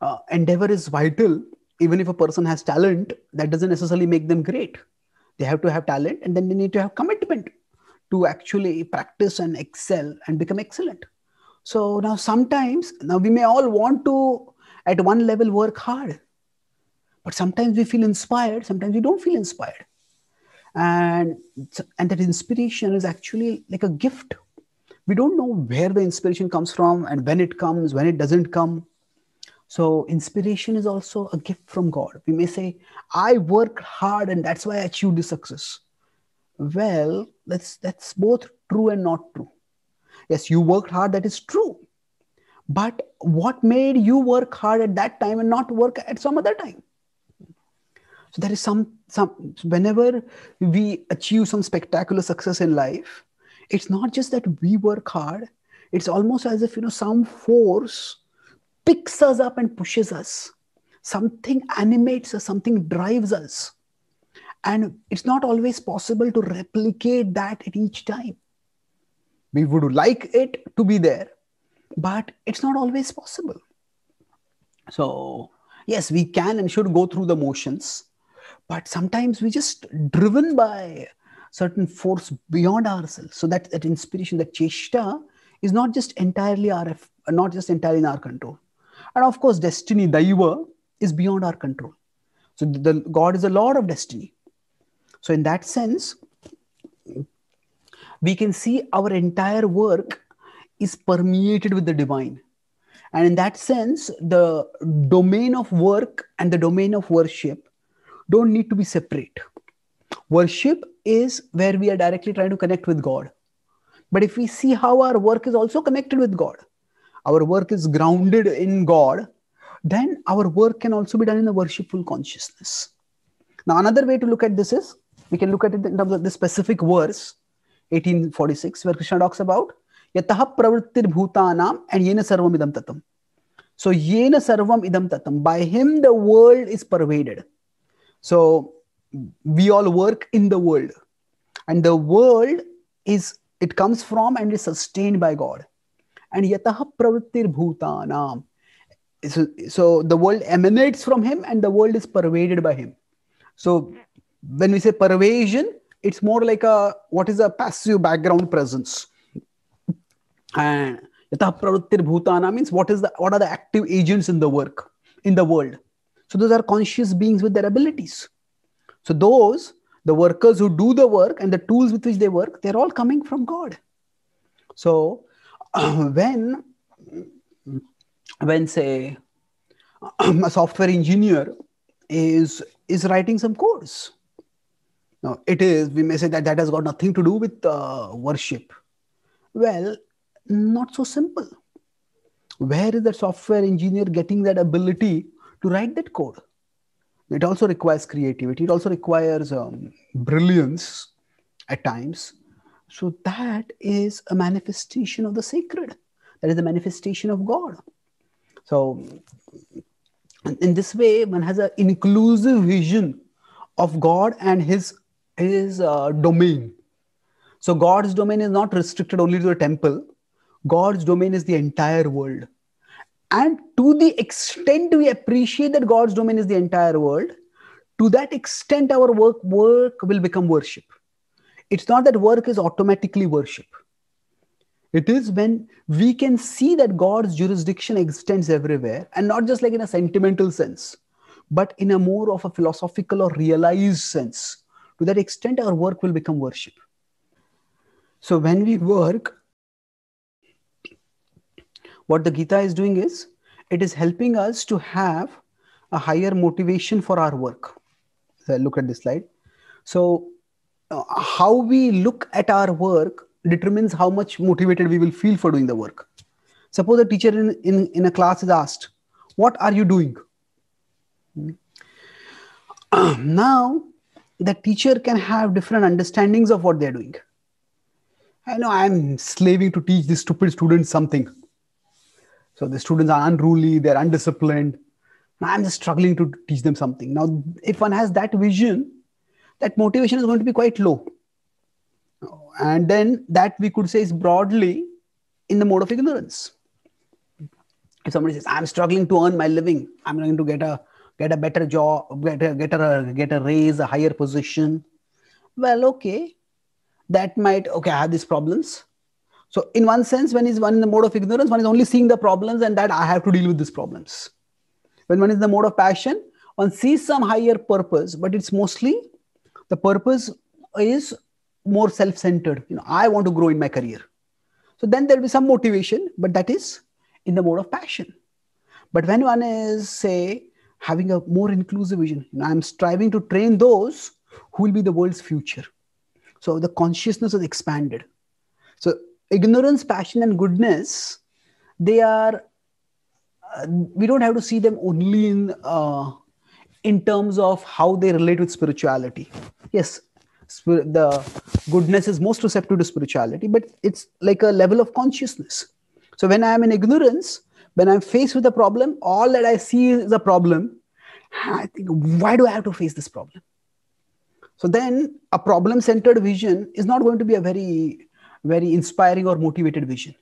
uh, endeavor is vital. Even if a person has talent, that doesn't necessarily make them great. They have to have talent, and then they need to have commitment to actually practice and excel and become excellent. So now sometimes, now we may all want to at one level work hard, but sometimes we feel inspired, sometimes we don't feel inspired. And, and that inspiration is actually like a gift. We don't know where the inspiration comes from and when it comes, when it doesn't come. So inspiration is also a gift from God. We may say, I work hard and that's why I achieved this success. Well, that's that's both true and not true yes you worked hard that is true but what made you work hard at that time and not work at some other time so there is some some whenever we achieve some spectacular success in life it's not just that we work hard it's almost as if you know some force picks us up and pushes us something animates us something drives us and it's not always possible to replicate that at each time we would like it to be there but it's not always possible so yes we can and should go through the motions but sometimes we just driven by certain force beyond ourselves so that that inspiration that cheshta is not just entirely our not just entirely in our control and of course destiny daiva is beyond our control so the, the god is the lord of destiny so in that sense we can see our entire work is permeated with the divine. And in that sense, the domain of work and the domain of worship don't need to be separate. Worship is where we are directly trying to connect with God. But if we see how our work is also connected with God, our work is grounded in God, then our work can also be done in a worshipful consciousness. Now, another way to look at this is we can look at it in terms of the specific verse 1846, where Krishna talks about yatah Pravrittir Bhutanam and Yena Sarvam Idam Tatam. So Yena Sarvam Idam Tatam. By him the world is pervaded. So we all work in the world. And the world is it comes from and is sustained by God. And yatah Pravrittir Bhutanam. So, so the world emanates from him and the world is pervaded by him. So when we say pervasion, it's more like a what is a passive background presence and bhutana means what is the what are the active agents in the work in the world so those are conscious beings with their abilities so those the workers who do the work and the tools with which they work they're all coming from god so uh, when when say a software engineer is is writing some codes now, it is, we may say that that has got nothing to do with uh, worship. Well, not so simple. Where is the software engineer getting that ability to write that code? It also requires creativity, it also requires um, brilliance at times. So, that is a manifestation of the sacred, that is the manifestation of God. So, in this way, one has an inclusive vision of God and His is uh, domain. So God's domain is not restricted only to the temple. God's domain is the entire world. And to the extent we appreciate that God's domain is the entire world, to that extent our work work will become worship. It's not that work is automatically worship. It is when we can see that God's jurisdiction extends everywhere, and not just like in a sentimental sense, but in a more of a philosophical or realized sense to that extent our work will become worship so when we work what the gita is doing is it is helping us to have a higher motivation for our work so look at this slide so uh, how we look at our work determines how much motivated we will feel for doing the work suppose a teacher in, in, in a class is asked what are you doing hmm. now the teacher can have different understandings of what they're doing. I know I'm slaving to teach these stupid students something. So the students are unruly, they're undisciplined. I'm just struggling to teach them something. Now, if one has that vision, that motivation is going to be quite low. And then that we could say is broadly in the mode of ignorance. If somebody says, I'm struggling to earn my living, I'm going to get a get a better job, get a, get a, get a raise, a higher position. Well, okay, that might, okay, I have these problems. So in one sense, when is one in the mode of ignorance, one is only seeing the problems and that I have to deal with these problems. When one is in the mode of passion, one sees some higher purpose, but it's mostly the purpose is more self-centered. You know, I want to grow in my career. So then there'll be some motivation, but that is in the mode of passion. But when one is, say, having a more inclusive vision. I'm striving to train those who will be the world's future. So the consciousness is expanded. So ignorance, passion, and goodness, they are. Uh, we don't have to see them only in uh, in terms of how they relate with spirituality. Yes, the goodness is most receptive to spirituality, but it's like a level of consciousness. So when I am in ignorance, when i'm faced with a problem all that i see is a problem i think why do i have to face this problem so then a problem centered vision is not going to be a very very inspiring or motivated vision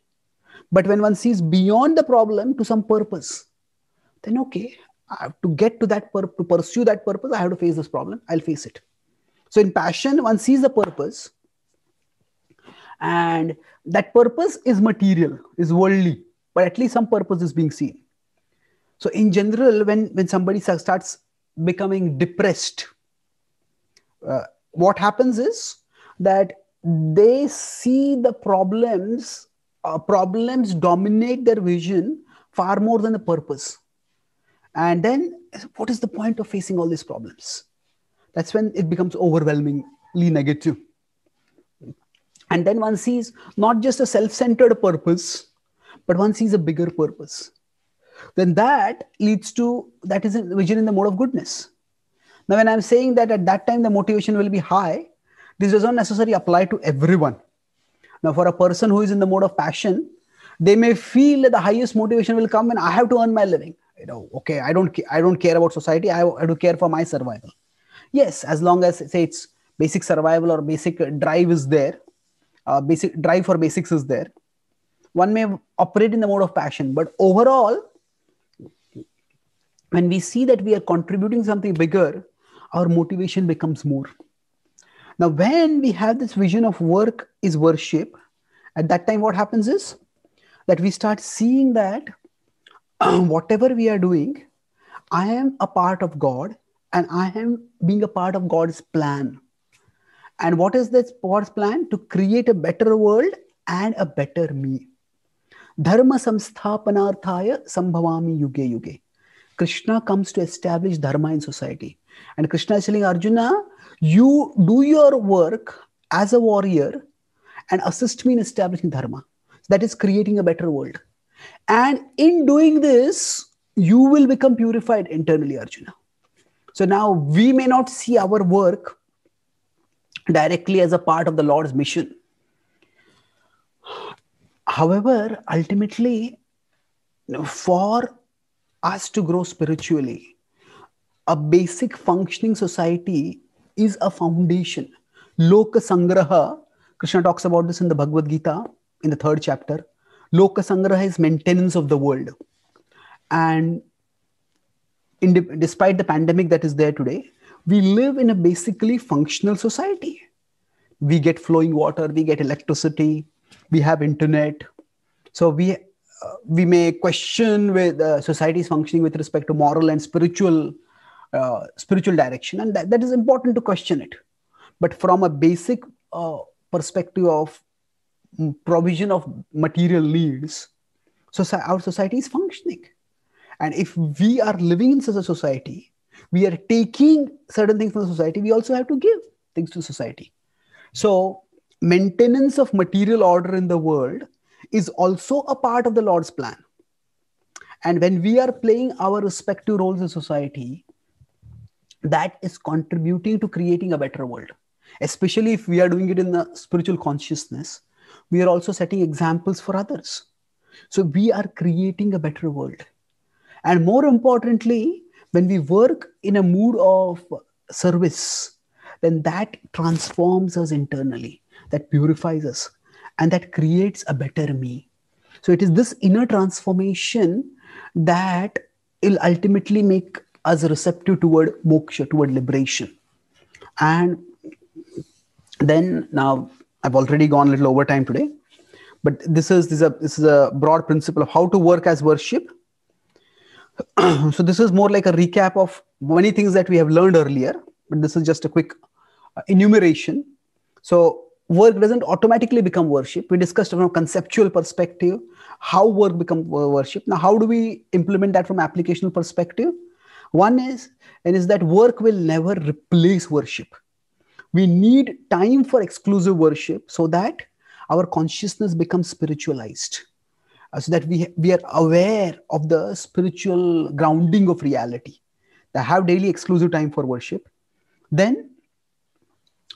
but when one sees beyond the problem to some purpose then okay I have to get to that pur- to pursue that purpose i have to face this problem i'll face it so in passion one sees the purpose and that purpose is material is worldly but at least some purpose is being seen so in general when when somebody starts becoming depressed uh, what happens is that they see the problems uh, problems dominate their vision far more than the purpose and then what is the point of facing all these problems that's when it becomes overwhelmingly negative and then one sees not just a self-centered purpose but one sees a bigger purpose then that leads to that is vision in the mode of goodness now when i'm saying that at that time the motivation will be high this does not necessarily apply to everyone now for a person who is in the mode of passion they may feel that the highest motivation will come when i have to earn my living you know okay i don't i don't care about society i I do care for my survival yes as long as say it's basic survival or basic drive is there uh, basic drive for basics is there one may operate in the mode of passion but overall when we see that we are contributing something bigger our motivation becomes more now when we have this vision of work is worship at that time what happens is that we start seeing that whatever we are doing i am a part of god and i am being a part of god's plan and what is this God's plan? To create a better world and a better me. Dharma samsthapanarthaya sambhavami yuge yuge. Krishna comes to establish dharma in society. And Krishna is telling Arjuna, you do your work as a warrior and assist me in establishing dharma. That is creating a better world. And in doing this, you will become purified internally, Arjuna. So now we may not see our work directly as a part of the Lord's mission. However, ultimately, for us to grow spiritually, a basic functioning society is a foundation. Loka Sangraha, Krishna talks about this in the Bhagavad Gita in the third chapter. Loka Sangraha is maintenance of the world. And de- despite the pandemic that is there today, we live in a basically functional society. We get flowing water, we get electricity, we have internet so we uh, we may question with uh, society's functioning with respect to moral and spiritual uh, spiritual direction and that, that is important to question it but from a basic uh, perspective of provision of material needs so our society is functioning and if we are living in such a society we are taking certain things from society we also have to give things to society so maintenance of material order in the world is also a part of the Lord's plan. And when we are playing our respective roles in society, that is contributing to creating a better world. Especially if we are doing it in the spiritual consciousness, we are also setting examples for others. So we are creating a better world. And more importantly, when we work in a mood of service, then that transforms us internally that purifies us and that creates a better me. So it is this inner transformation that will ultimately make us receptive toward moksha, toward liberation. And then now I've already gone a little over time today, but this is this is a, this is a broad principle of how to work as worship. so this is more like a recap of many things that we have learned earlier, but this is just a quick uh, enumeration. So work doesn't automatically become worship. We discussed from a conceptual perspective how work become worship. Now, how do we implement that from applicational perspective? One is and is that work will never replace worship. We need time for exclusive worship so that our consciousness becomes spiritualized, uh, so that we, we are aware of the spiritual grounding of reality. That have daily exclusive time for worship. Then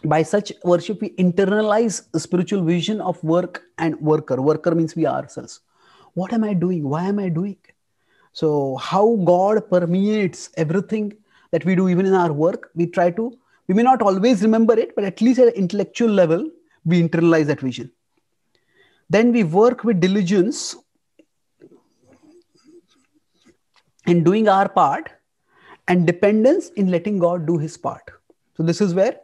by such worship we internalize spiritual vision of work and worker worker means we ourselves what am i doing why am i doing so how god permeates everything that we do even in our work we try to we may not always remember it but at least at an intellectual level we internalize that vision then we work with diligence in doing our part and dependence in letting god do his part so this is where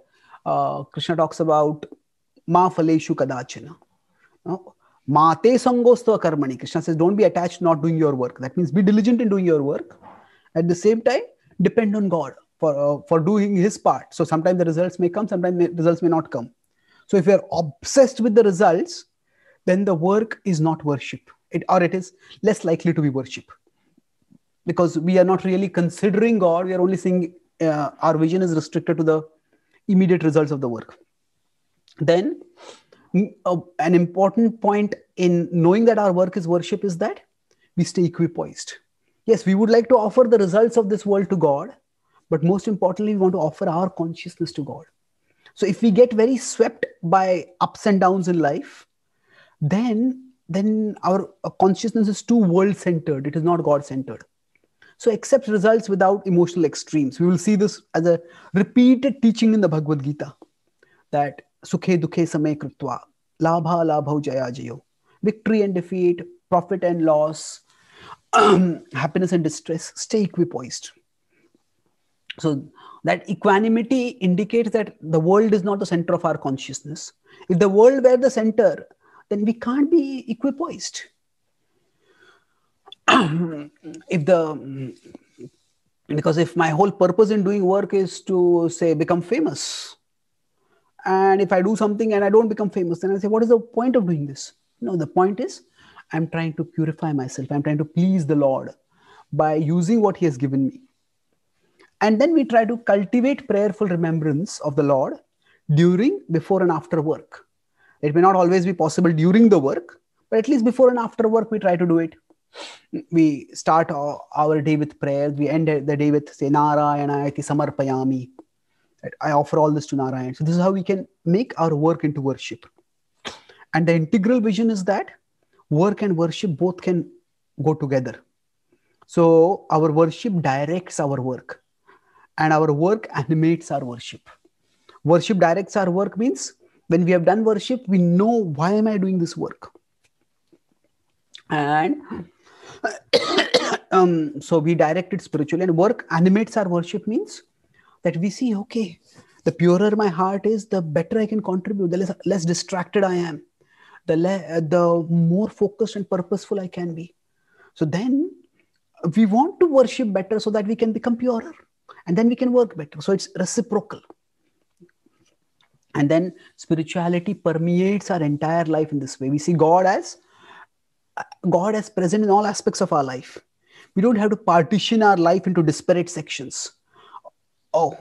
uh, Krishna talks about ma phaleshu kadachana. No? Mate sangostva karmani. Krishna says, don't be attached not doing your work. That means be diligent in doing your work. At the same time, depend on God for, uh, for doing his part. So sometimes the results may come, sometimes the results may not come. So if you're obsessed with the results, then the work is not worship. It, or it is less likely to be worship. Because we are not really considering God, we are only seeing uh, our vision is restricted to the immediate results of the work then mm, uh, an important point in knowing that our work is worship is that we stay equipoised yes we would like to offer the results of this world to god but most importantly we want to offer our consciousness to god so if we get very swept by ups and downs in life then then our uh, consciousness is too world centered it is not god centered so accept results without emotional extremes. We will see this as a repeated teaching in the Bhagavad Gita that sukhe dukhe samay krutva, labha labha jaya jayo. Victory and defeat, profit and loss, happiness and distress, stay equipoised. So that equanimity indicates that the world is not the center of our consciousness. If the world were the center, then we can't be equipoised if the because if my whole purpose in doing work is to say become famous and if i do something and i don't become famous then i say what is the point of doing this no the point is i'm trying to purify myself i'm trying to please the lord by using what he has given me and then we try to cultivate prayerful remembrance of the lord during before and after work it may not always be possible during the work but at least before and after work we try to do it we start our, our day with prayer. We end the day with say Narayana iti samarpayami. I offer all this to Narayan. So this is how we can make our work into worship. And the integral vision is that work and worship both can go together. So our worship directs our work, and our work animates our worship. Worship directs our work means when we have done worship, we know why am I doing this work? And um, so we directed spiritual and work animates our worship means that we see, okay, the purer my heart is, the better I can contribute, the less, less distracted I am, the, le- uh, the more focused and purposeful I can be. So then we want to worship better so that we can become purer and then we can work better. So it's reciprocal. And then spirituality permeates our entire life in this way. We see God as God is present in all aspects of our life. We don't have to partition our life into disparate sections. Oh,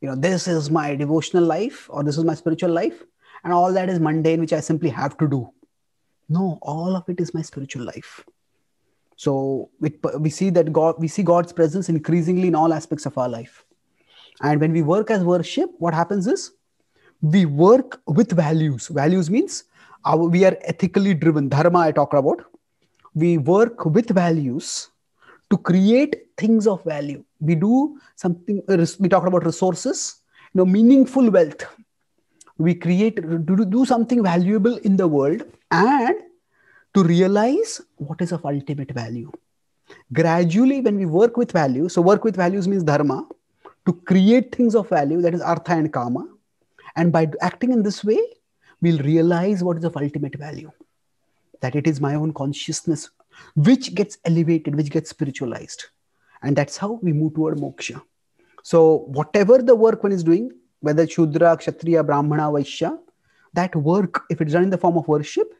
you know, this is my devotional life or this is my spiritual life, and all that is mundane, which I simply have to do. No, all of it is my spiritual life. So we, we see that God, we see God's presence increasingly in all aspects of our life. And when we work as worship, what happens is we work with values. Values means our, we are ethically driven. Dharma, I talk about. We work with values to create things of value. We do something, uh, we talked about resources, you know, meaningful wealth. We create, do, do something valuable in the world and to realize what is of ultimate value. Gradually, when we work with value, so work with values means dharma, to create things of value, that is artha and karma. And by acting in this way, we'll realize what is of ultimate value that it is my own consciousness which gets elevated, which gets spiritualized. And that's how we move toward moksha. So, whatever the work one is doing, whether Shudra, Kshatriya, Brahmana, Vaishya, that work, if it's done in the form of worship,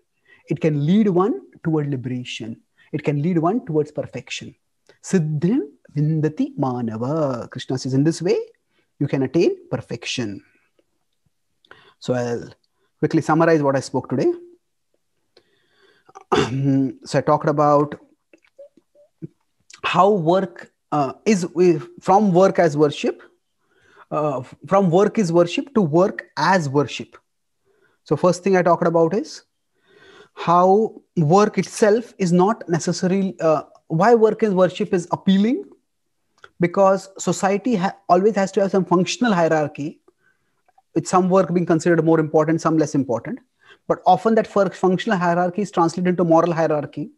it can lead one toward liberation. It can lead one towards perfection. Siddhim Vindati Manava. Krishna says, in this way, you can attain perfection. So, I'll quickly summarize what I spoke today. so I talked about how work uh, is from work as worship, uh, from work is worship to work as worship. So first thing I talked about is how work itself is not necessarily uh, why work is worship is appealing because society ha always has to have some functional hierarchy with some work being considered more important, some less important. But often that functional hierarchy is translated into moral hierarchy,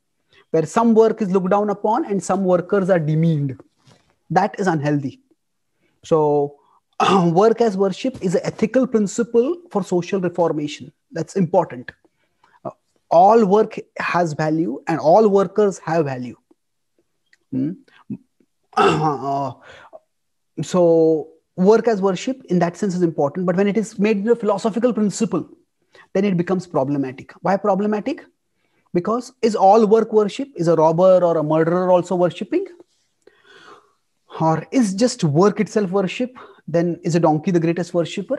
where some work is looked down upon and some workers are demeaned. That is unhealthy. So, work as worship is an ethical principle for social reformation. That's important. Uh, all work has value and all workers have value. Hmm? uh, so, work as worship in that sense is important but when it is made a philosophical principle then it becomes problematic why problematic because is all work worship is a robber or a murderer also worshipping or is just work itself worship then is a donkey the greatest worshipper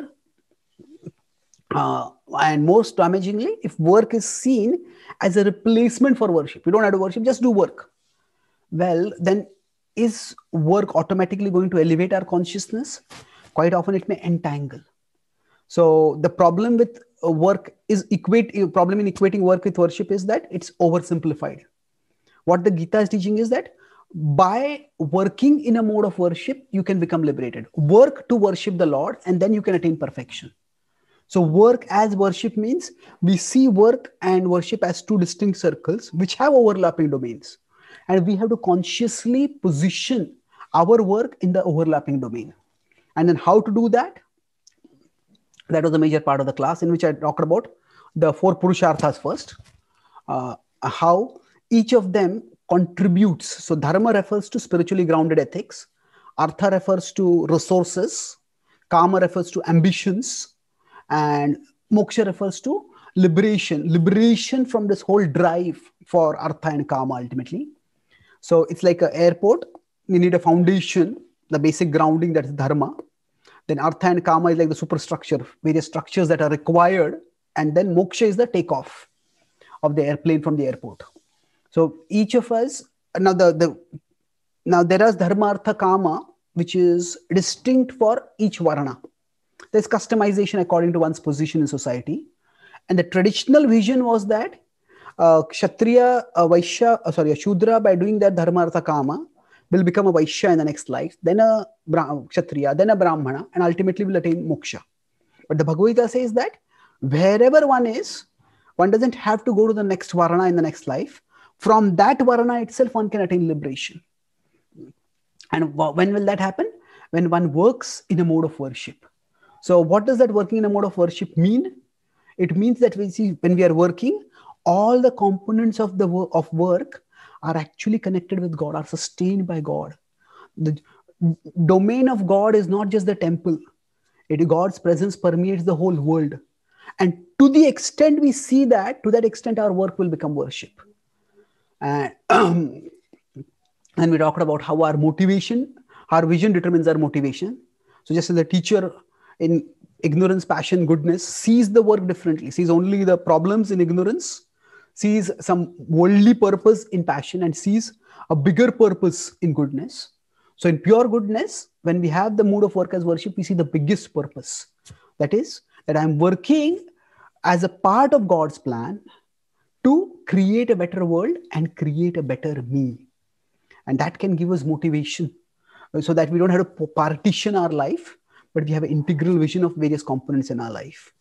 uh, and most damagingly if work is seen as a replacement for worship you don't have to worship just do work well then is work automatically going to elevate our consciousness? Quite often it may entangle. So the problem with uh, work is equate uh, problem in equating work with worship is that it's oversimplified. What the Gita is teaching is that by working in a mode of worship, you can become liberated. Work to worship the Lord, and then you can attain perfection. So, work as worship means we see work and worship as two distinct circles which have overlapping domains and we have to consciously position our work in the overlapping domain. And then how to do that? That was a major part of the class in which I talked about the four Purusharthas first, uh, how each of them contributes. So Dharma refers to spiritually grounded ethics, Artha refers to resources, Karma refers to ambitions, and Moksha refers to liberation, liberation from this whole drive for Artha and karma ultimately. So it's like an airport. You need a foundation, the basic grounding that is dharma. Then artha and kama is like the superstructure, various structures that are required. And then moksha is the takeoff of the airplane from the airport. So each of us now the, the now there is dharma artha kama, which is distinct for each varana. There's customization according to one's position in society. And the traditional vision was that uh, Kshatriya, uh, Vaishya, uh, sorry, a Shudra, by doing that Dharmartha karma, will become a Vaishya in the next life, then a Bra- uh, then a Brahmana, and ultimately will attain Moksha. But the Bhagavata says that wherever one is, one doesn't have to go to the next Varana in the next life. From that Varana itself, one can attain liberation. And when will that happen? When one works in a mode of worship. So, what does that working in a mode of worship mean? It means that we see when we are working, all the components of the work of work are actually connected with god are sustained by god the domain of god is not just the temple it god's presence permeates the whole world and to the extent we see that to that extent our work will become worship and, then we talked about how our motivation our vision determines our motivation so just as the teacher in ignorance passion goodness sees the work differently sees only the problems in ignorance sees some worldly purpose in passion and sees a bigger purpose in goodness. So, in pure goodness, when we have the mood of work as worship, we see the biggest purpose. That is, that I'm working as a part of God's plan to create a better world and create a better me. And that can give us motivation uh, so that we don't have to partition our life, but we have an integral vision of various components in our life.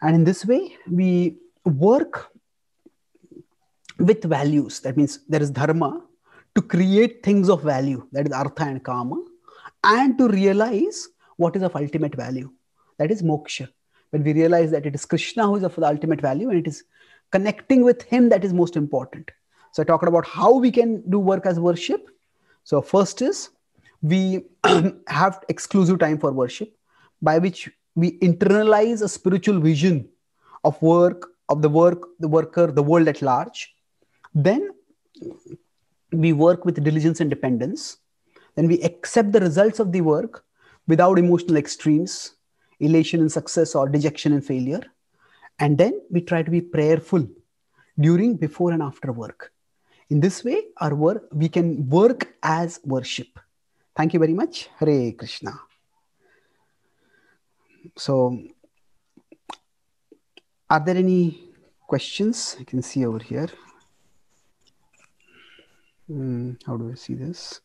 And in this way, we work with values. That means there is dharma to create things of value, that is artha and kama, and to realize what is of ultimate value, that is moksha. When we realize that it is Krishna who is of the ultimate value and it is connecting with Him that is most important. So, I talked about how we can do work as worship. So, first is we have exclusive time for worship by which we internalize a spiritual vision of work of the work the worker the world at large then we work with diligence and dependence. Then we accept the results of the work without emotional extremes, elation and success or dejection and failure. And then we try to be prayerful during, before, and after work. In this way, our work we can work as worship. Thank you very much. Hare Krishna. So, are there any questions? I can see over here. Mm, how do I see this?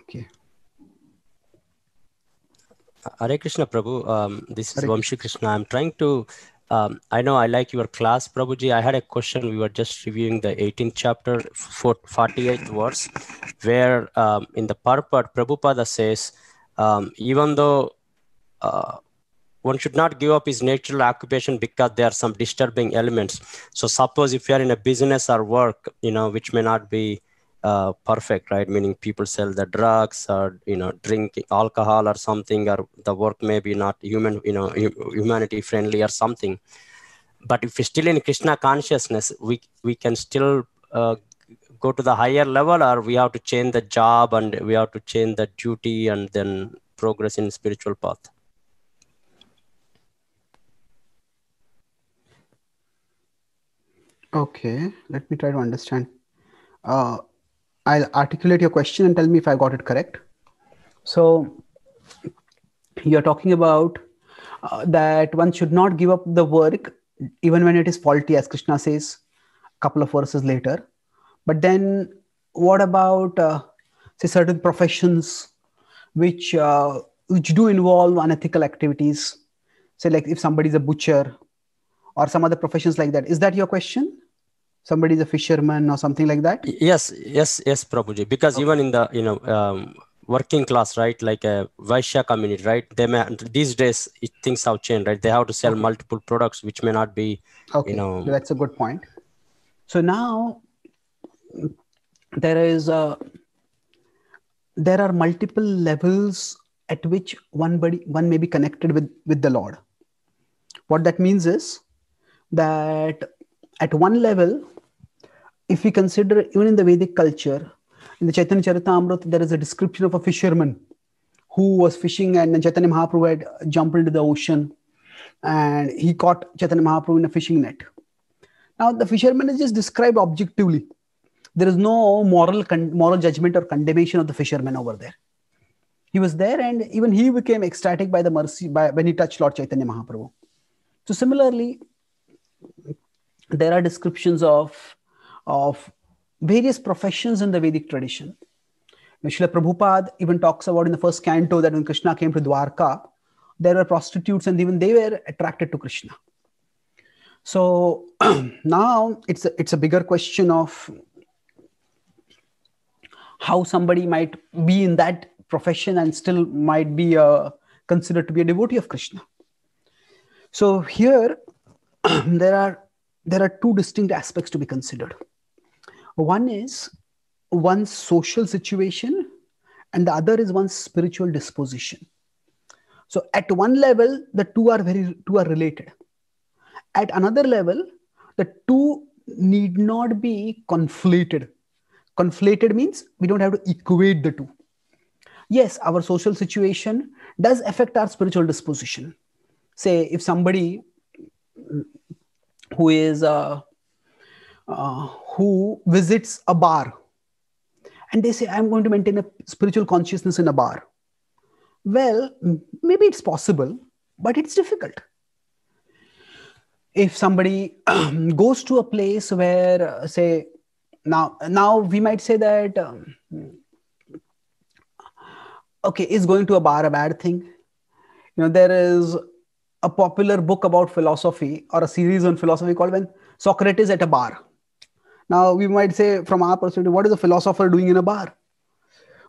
Okay. Hare Krishna Prabhu, um, this is Hare Vamshi Krishna. I'm trying to, um, I know I like your class, Prabhuji. I had a question. We were just reviewing the 18th chapter, 48th verse, where um, in the Prabhu Prabhupada says, um, even though uh, one should not give up his natural occupation because there are some disturbing elements so suppose if you are in a business or work you know which may not be uh, perfect right meaning people sell the drugs or you know drink alcohol or something or the work may be not human you know humanity friendly or something but if you are still in krishna consciousness we we can still uh, go to the higher level or we have to change the job and we have to change the duty and then progress in spiritual path Okay, let me try to understand. Uh, I'll articulate your question and tell me if I got it correct. So, you're talking about uh, that one should not give up the work even when it is faulty, as Krishna says a couple of verses later. But then, what about uh, say certain professions which uh, which do involve unethical activities? Say, like if somebody is a butcher or some other professions like that. Is that your question? Somebody is a fisherman or something like that? Yes, yes, yes, Prabhuji. Because okay. even in the, you know, um, working class, right? Like a Vaishya community, right? They may these days it, things have changed, right? They have to sell okay. multiple products, which may not be, okay. you know. That's a good point. So now there is a there are multiple levels at which one body one may be connected with with the Lord. What that means is that at one level, if we consider even in the Vedic culture, in the Chaitanya Charitamrita, there is a description of a fisherman who was fishing, and Chaitanya Mahaprabhu had jumped into the ocean and he caught Chaitanya Mahaprabhu in a fishing net. Now, the fisherman is just described objectively. There is no moral, con- moral judgment or condemnation of the fisherman over there. He was there, and even he became ecstatic by the mercy by, when he touched Lord Chaitanya Mahaprabhu. So, similarly, there are descriptions of, of various professions in the Vedic tradition. Srila Prabhupada even talks about in the first canto that when Krishna came to Dwarka, there were prostitutes and even they were attracted to Krishna. So now it's a, it's a bigger question of how somebody might be in that profession and still might be uh, considered to be a devotee of Krishna. So here there are there are two distinct aspects to be considered. One is one's social situation, and the other is one's spiritual disposition. So at one level, the two are very two are related. At another level, the two need not be conflated. Conflated means we don't have to equate the two. Yes, our social situation does affect our spiritual disposition. Say if somebody who is uh, uh, who visits a bar and they say i'm going to maintain a spiritual consciousness in a bar well maybe it's possible but it's difficult if somebody goes to a place where uh, say now now we might say that um, okay is going to a bar a bad thing you know there is a popular book about philosophy or a series on philosophy called when socrates at a bar now we might say from our perspective what is a philosopher doing in a bar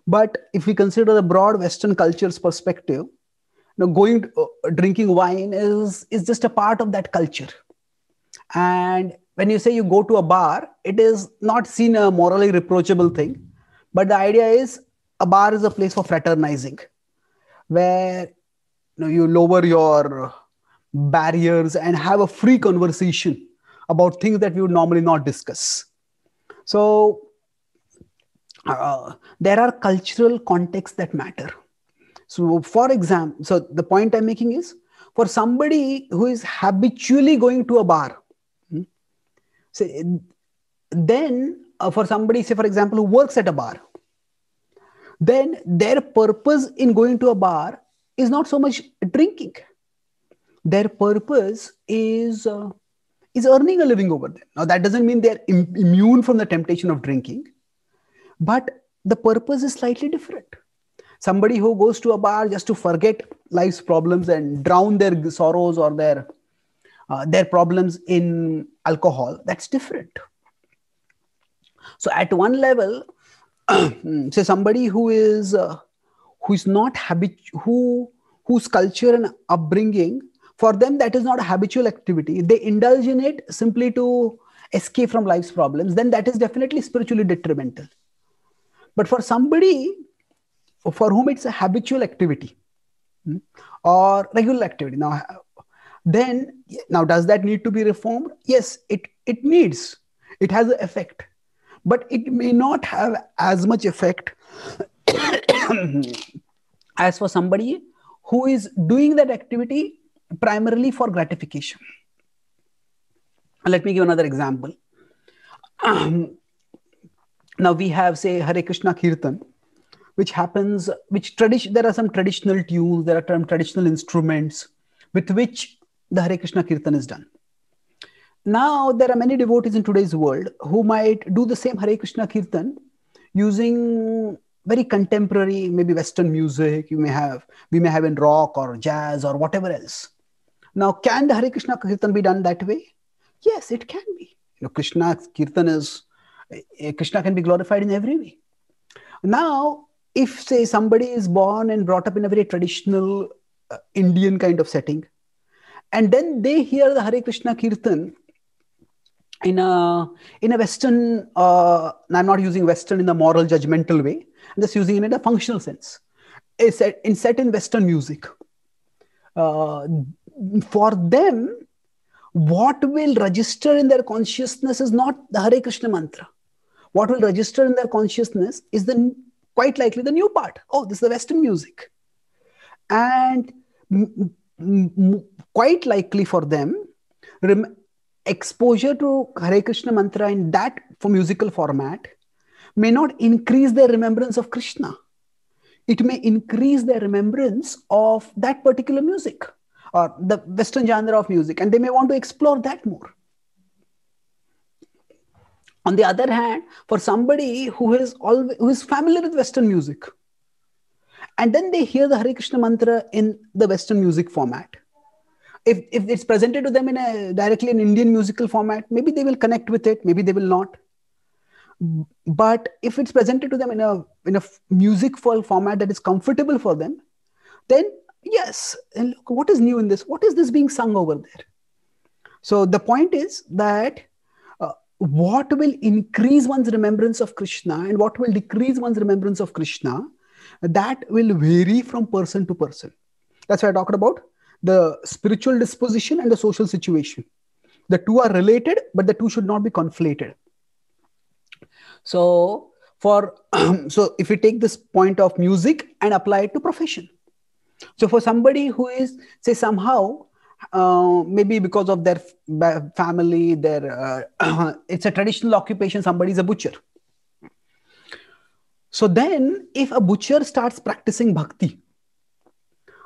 but if we consider the broad western culture's perspective you know, going to, uh, drinking wine is is just a part of that culture and when you say you go to a bar it is not seen a morally reproachable thing but the idea is a bar is a place for fraternizing where you, know, you lower your barriers and have a free conversation about things that we would normally not discuss. So, uh, there are cultural contexts that matter. So, for example, so the point I'm making is for somebody who is habitually going to a bar, hmm, say, then uh, for somebody, say, for example, who works at a bar, then their purpose in going to a bar is not so much drinking their purpose is uh, is earning a living over them now that doesn't mean they're Im- immune from the temptation of drinking but the purpose is slightly different somebody who goes to a bar just to forget life's problems and drown their sorrows or their uh, their problems in alcohol that's different so at one level say somebody who is uh, who is not habit who whose culture and upbringing for them that is not a habitual activity they indulge in it simply to escape from life's problems then that is definitely spiritually detrimental but for somebody for whom it's a habitual activity hmm, or regular activity now then now does that need to be reformed yes it it needs it has an effect but it may not have as much effect as for somebody who is doing that activity primarily for gratification. Let me give another example. Um, now we have, say, Hare Krishna Kirtan, which happens, which tradition, there are some traditional tunes, there are some traditional instruments with which the Hare Krishna Kirtan is done. Now, there are many devotees in today's world who might do the same Hare Krishna Kirtan using very contemporary, maybe Western music. You may have, we may have in rock or jazz or whatever else. Now, can the Hare Krishna Kirtan be done that way? Yes, it can be. You know, Krishna Kirtan is, eh, Krishna can be glorified in every way. Now, if say somebody is born and brought up in a very traditional uh, Indian kind of setting, and then they hear the Hare Krishna Kirtan in a in a Western, uh, I'm not using Western in the moral judgmental way. I'm just using it in a functional sense. It's set, in certain Western music. Uh, for them, what will register in their consciousness is not the Hare Krishna mantra. What will register in their consciousness is the quite likely the new part. Oh, this is the Western music, and m- m- quite likely for them, rem- exposure to Hare Krishna mantra in that for musical format may not increase their remembrance of Krishna. It may increase their remembrance of that particular music or the Western genre of music, and they may want to explore that more. On the other hand, for somebody who is always, who is familiar with Western music, and then they hear the Hare Krishna mantra in the Western music format. If, if it's presented to them in a directly an Indian musical format, maybe they will connect with it, maybe they will not but if it's presented to them in a in a music format that is comfortable for them then Yes. And look, what is new in this? What is this being sung over there? So the point is that uh, what will increase one's remembrance of Krishna and what will decrease one's remembrance of Krishna, that will vary from person to person. That's why I talked about the spiritual disposition and the social situation. The two are related, but the two should not be conflated. So, for so if we take this point of music and apply it to profession, so for somebody who is, say, somehow, uh, maybe because of their family, their uh, it's a traditional occupation. Somebody is a butcher. So then, if a butcher starts practicing bhakti,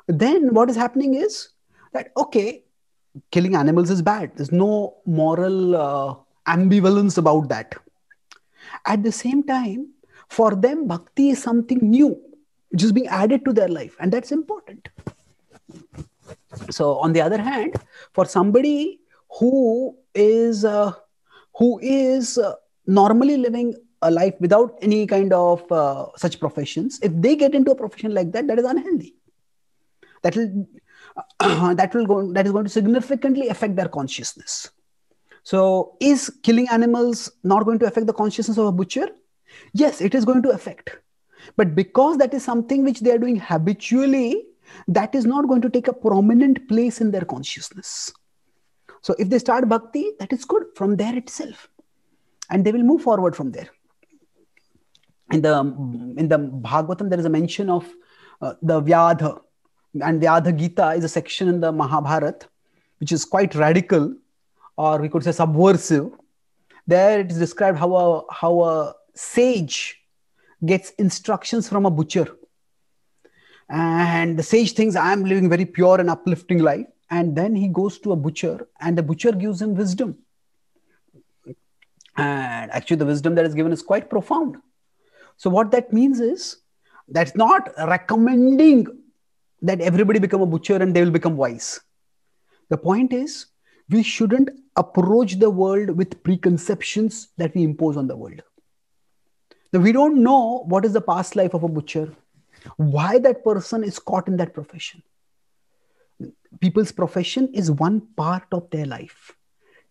then what is happening is that okay, killing animals is bad. There's no moral uh, ambivalence about that. At the same time, for them, bhakti is something new just being added to their life and that's important so on the other hand for somebody who is uh, who is uh, normally living a life without any kind of uh, such professions if they get into a profession like that that is unhealthy that will uh, that will go that is going to significantly affect their consciousness so is killing animals not going to affect the consciousness of a butcher yes it is going to affect but because that is something which they are doing habitually, that is not going to take a prominent place in their consciousness. So if they start bhakti, that is good from there itself. And they will move forward from there. In the, in the Bhagavatam, there is a mention of uh, the Vyadha. And Vyadha Gita is a section in the Mahabharata, which is quite radical, or we could say subversive. There it is described how a, how a sage gets instructions from a butcher and the sage thinks i am living very pure and uplifting life and then he goes to a butcher and the butcher gives him wisdom and actually the wisdom that is given is quite profound so what that means is that's not recommending that everybody become a butcher and they will become wise the point is we shouldn't approach the world with preconceptions that we impose on the world we don't know what is the past life of a butcher, why that person is caught in that profession. People's profession is one part of their life.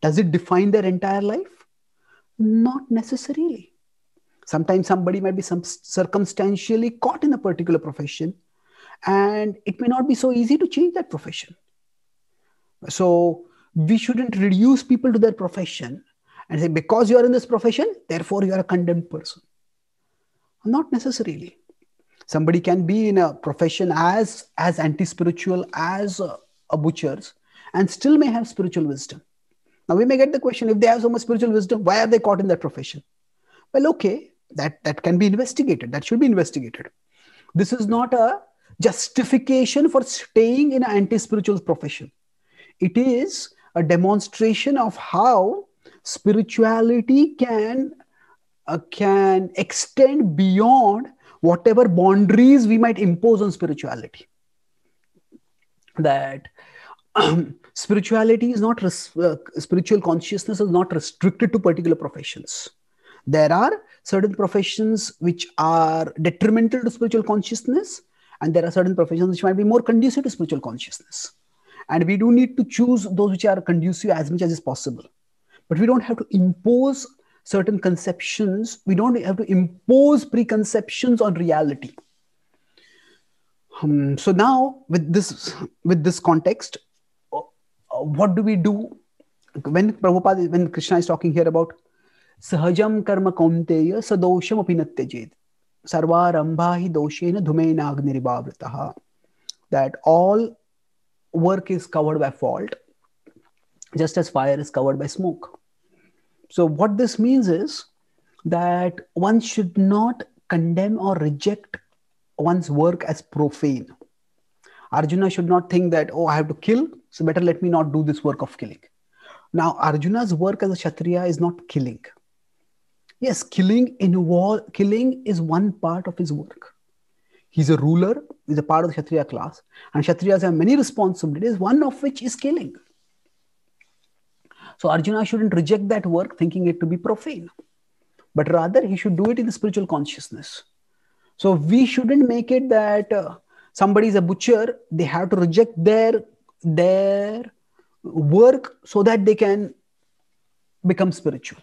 Does it define their entire life? Not necessarily. Sometimes somebody might be some circumstantially caught in a particular profession, and it may not be so easy to change that profession. So we shouldn't reduce people to their profession and say, because you are in this profession, therefore you are a condemned person. Not necessarily. Somebody can be in a profession as as anti-spiritual as a, a butcher's and still may have spiritual wisdom. Now we may get the question: if they have so much spiritual wisdom, why are they caught in that profession? Well, okay, that that can be investigated. That should be investigated. This is not a justification for staying in an anti-spiritual profession. It is a demonstration of how spirituality can uh, can extend beyond whatever boundaries we might impose on spirituality. That um, spirituality is not, res- uh, spiritual consciousness is not restricted to particular professions. There are certain professions which are detrimental to spiritual consciousness, and there are certain professions which might be more conducive to spiritual consciousness. And we do need to choose those which are conducive as much as is possible. But we don't have to impose certain conceptions. We don't have to impose preconceptions on reality. Um, so now, with this with this context, uh, uh, what do we do when Prabhupada, when Krishna is talking here about sahajam karma Kaunteya सदोषम अपिनत्यजेत सर्वारंभा he दोषेन धुमेन that all work is covered by fault just as fire is covered by smoke so, what this means is that one should not condemn or reject one's work as profane. Arjuna should not think that, oh, I have to kill, so better let me not do this work of killing. Now, Arjuna's work as a Kshatriya is not killing. Yes, killing involve, killing is one part of his work. He's a ruler, he's a part of the Kshatriya class, and Kshatriyas have many responsibilities, one of which is killing. So Arjuna shouldn't reject that work thinking it to be profane, but rather he should do it in the spiritual consciousness. So we shouldn't make it that uh, somebody is a butcher, they have to reject their, their work so that they can become spiritual.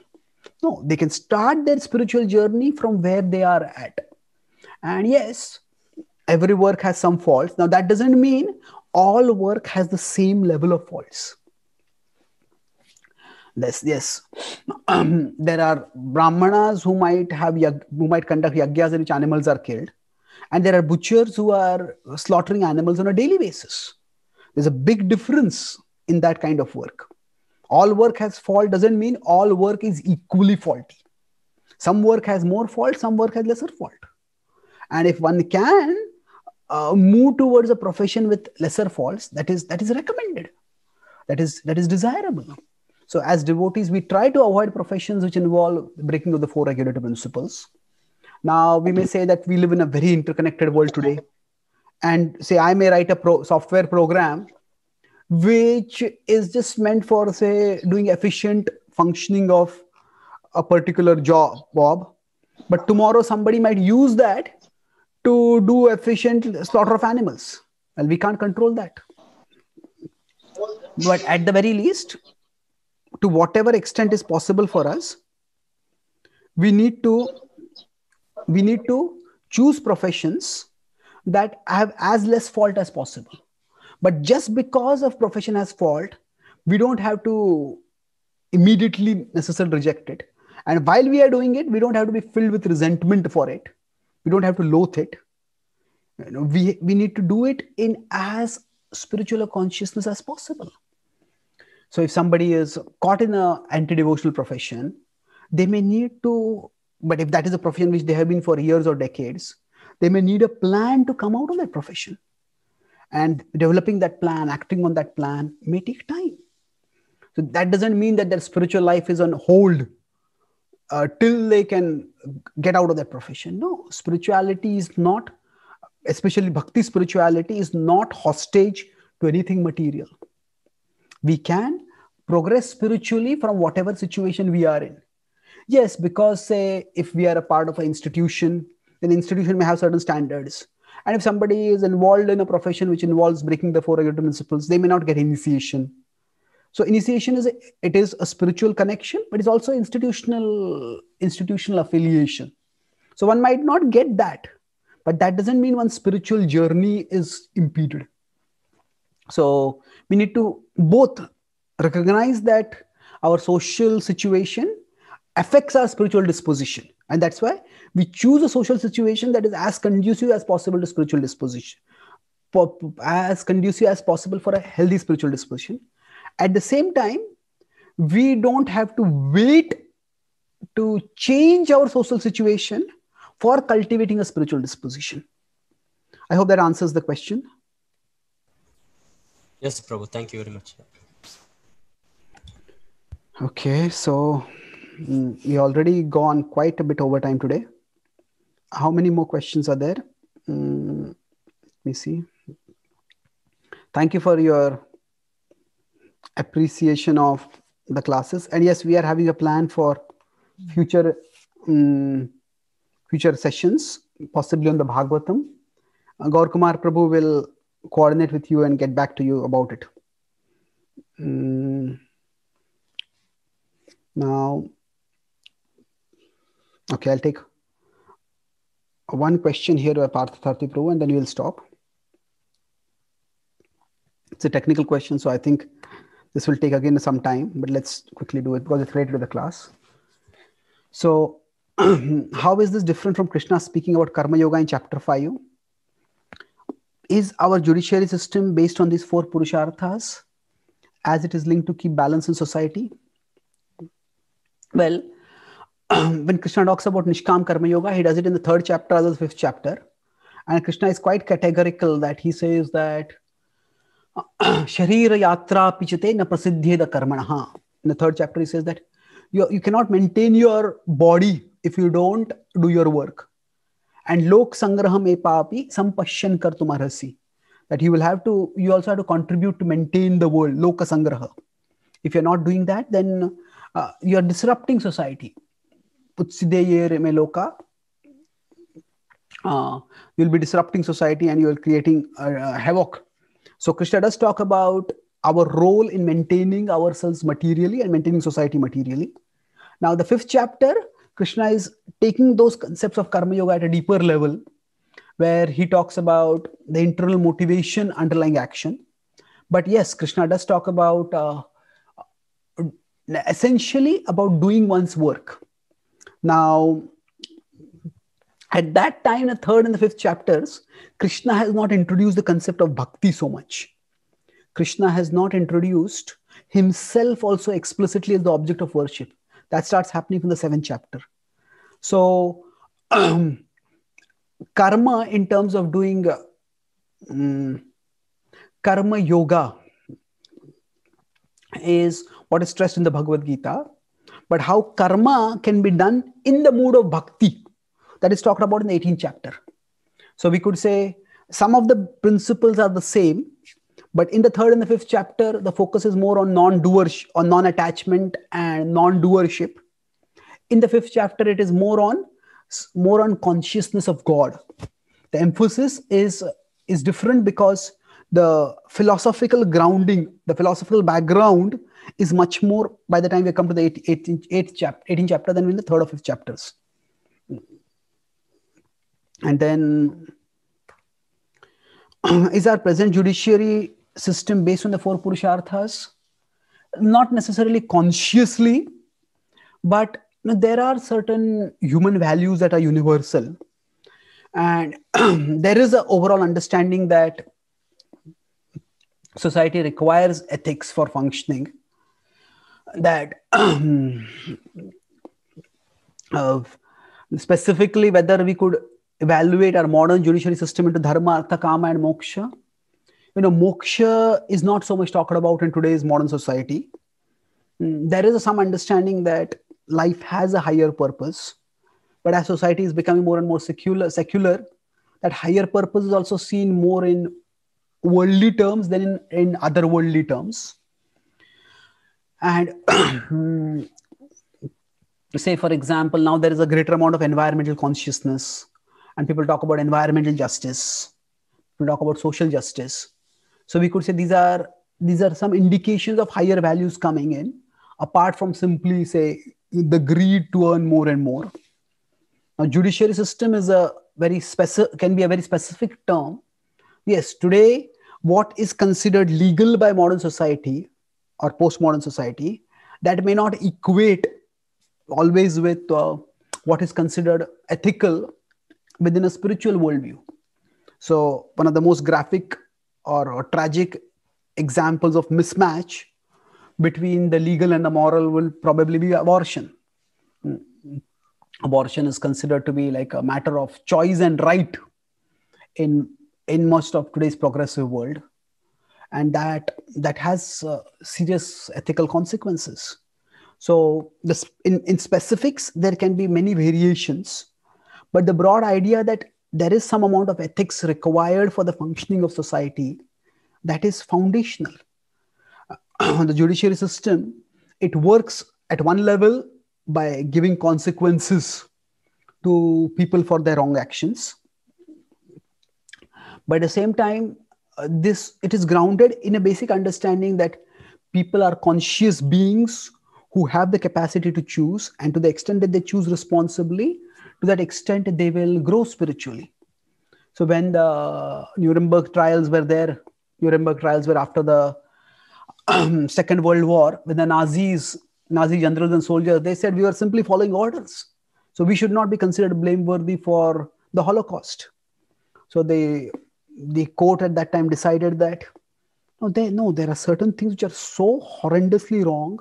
No, they can start their spiritual journey from where they are at. And yes, every work has some faults. Now, that doesn't mean all work has the same level of faults this yes um, there are brahmanas who might have yag- who might conduct yagyas in which animals are killed and there are butchers who are slaughtering animals on a daily basis there's a big difference in that kind of work all work has fault doesn't mean all work is equally faulty some work has more fault some work has lesser fault and if one can uh, move towards a profession with lesser faults that is that is recommended that is that is desirable so, as devotees, we try to avoid professions which involve breaking of the four regulative principles. Now, we may say that we live in a very interconnected world today. And say, I may write a pro- software program which is just meant for, say, doing efficient functioning of a particular job, Bob. But tomorrow, somebody might use that to do efficient slaughter of animals. Well, we can't control that. But at the very least, to whatever extent is possible for us we need to we need to choose professions that have as less fault as possible but just because of profession has fault we don't have to immediately necessarily reject it and while we are doing it we don't have to be filled with resentment for it we don't have to loathe it you know, we we need to do it in as spiritual a consciousness as possible so if somebody is caught in an anti-devotional profession, they may need to, but if that is a profession which they have been for years or decades, they may need a plan to come out of that profession. And developing that plan, acting on that plan may take time. So that doesn't mean that their spiritual life is on hold uh, till they can get out of that profession. No, spirituality is not, especially bhakti spirituality, is not hostage to anything material we can progress spiritually from whatever situation we are in yes because say if we are a part of an institution then institution may have certain standards and if somebody is involved in a profession which involves breaking the four regulatory principles they may not get initiation so initiation is a, it is a spiritual connection but it's also institutional institutional affiliation so one might not get that but that doesn't mean one's spiritual journey is impeded so we need to both recognize that our social situation affects our spiritual disposition and that's why we choose a social situation that is as conducive as possible to spiritual disposition as conducive as possible for a healthy spiritual disposition at the same time we don't have to wait to change our social situation for cultivating a spiritual disposition i hope that answers the question Yes, Prabhu, thank you very much. Okay, so mm, we already gone quite a bit over time today. How many more questions are there? Mm, let me see. Thank you for your appreciation of the classes. And yes, we are having a plan for future um, future sessions, possibly on the Bhagavatam. Uh, Gaur Kumar Prabhu will coordinate with you and get back to you about it. Mm. Now, okay, I'll take one question here by uh, Parthatharthi Pro and then we'll stop. It's a technical question, so I think this will take again some time, but let's quickly do it because it's related to the class. So, how is this different from Krishna speaking about Karma Yoga in chapter 5? is our judiciary system based on these four purusharthas as it is linked to keep balance in society well when krishna talks about nishkam karma yoga he does it in the third chapter as the fifth chapter and krishna is quite categorical that he says that sharira yatra pichate na prasiddhyeda karmanaha in the third chapter he says that you, you cannot maintain your body if you don't do your work and lok sangraham epapi sampashyan marasi That you will have to, you also have to contribute to maintain the world, loka sangraha. If you're not doing that, then uh, you're disrupting society. Putsideye reme loka. Uh, you'll be disrupting society and you're creating uh, havoc. So Krishna does talk about our role in maintaining ourselves materially and maintaining society materially. Now, the fifth chapter Krishna is taking those concepts of karma yoga at a deeper level, where he talks about the internal motivation underlying action. But yes, Krishna does talk about uh, essentially about doing one's work. Now, at that time, the third and the fifth chapters, Krishna has not introduced the concept of bhakti so much. Krishna has not introduced himself also explicitly as the object of worship. That starts happening from the seventh chapter. So, um, karma in terms of doing uh, um, karma yoga is what is stressed in the Bhagavad Gita, but how karma can be done in the mood of bhakti that is talked about in the 18th chapter. So we could say some of the principles are the same, but in the third and the fifth chapter, the focus is more on non-doership, on non-attachment and non-doership. In the fifth chapter, it is more on more on consciousness of God. The emphasis is is different because the philosophical grounding, the philosophical background is much more by the time we come to the 18th chapter than in the third or fifth chapters. And then is our present judiciary system based on the four purusharthas not necessarily consciously but you know, there are certain human values that are universal and there is an overall understanding that society requires ethics for functioning that of uh, specifically whether we could evaluate our modern judiciary system into dharma artha kama and moksha you know moksha is not so much talked about in today's modern society hmm, there is some understanding that life has a higher purpose but as society is becoming more and more secular secular that higher purpose is also seen more in worldly terms than in, in other worldly terms and hmm, say for example now there is a greater amount of environmental consciousness and people talk about environmental justice people talk about social justice so we could say these are these are some indications of higher values coming in, apart from simply say the greed to earn more and more. Now, judiciary system is a very specific can be a very specific term. Yes, today what is considered legal by modern society or postmodern society that may not equate always with uh, what is considered ethical within a spiritual worldview. So, one of the most graphic or, or tragic examples of mismatch between the legal and the moral will probably be abortion. Hmm. Abortion is considered to be like a matter of choice and right in in most of today's progressive world, and that that has uh, serious ethical consequences. So, this in in specifics there can be many variations, but the broad idea that there is some amount of ethics required for the functioning of society that is foundational. the judiciary system, it works at one level by giving consequences to people for their wrong actions. But at the same time, uh, this it is grounded in a basic understanding that people are conscious beings who have the capacity to choose, and to the extent that they choose responsibly, to that extent they will grow spiritually so when the nuremberg trials were there nuremberg trials were after the um, second world war when the nazis nazi generals and soldiers they said we were simply following orders so we should not be considered blameworthy for the holocaust so they the court at that time decided that no, they, no there are certain things which are so horrendously wrong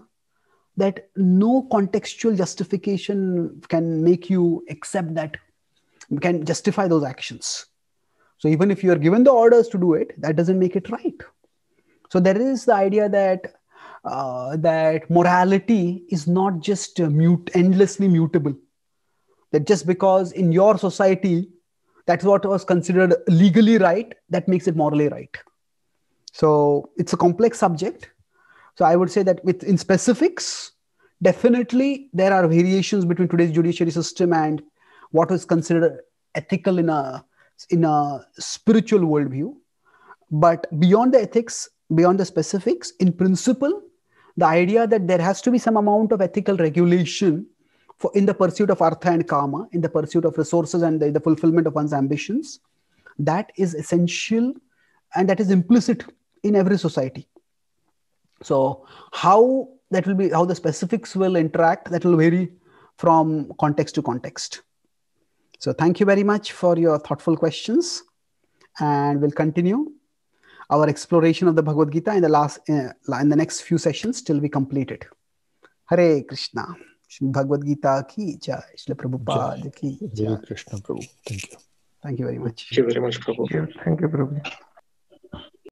that no contextual justification can make you accept that, can justify those actions. So even if you are given the orders to do it, that doesn't make it right. So there is the idea that uh, that morality is not just uh, mute, endlessly mutable. That just because in your society that's what was considered legally right, that makes it morally right. So it's a complex subject. So I would say that with in specifics, definitely there are variations between today's judiciary system and what is considered ethical in a in a spiritual worldview. But beyond the ethics, beyond the specifics, in principle, the idea that there has to be some amount of ethical regulation for in the pursuit of artha and karma, in the pursuit of resources and the, the fulfillment of one's ambitions, that is essential and that is implicit in every society so how that will be how the specifics will interact that will vary from context to context. So thank you very much for your thoughtful questions and we'll continue our exploration of the Bhagavad Gita in the last uh, in the next few sessions till we complete it. Hare Krishna. Bhagavad Gita ki jai. Shri Prabhupada ki jai. Krishna Prabhu. Thank you. Thank you very much. Thank you very much, Prabhu. Thank you, Prabhu.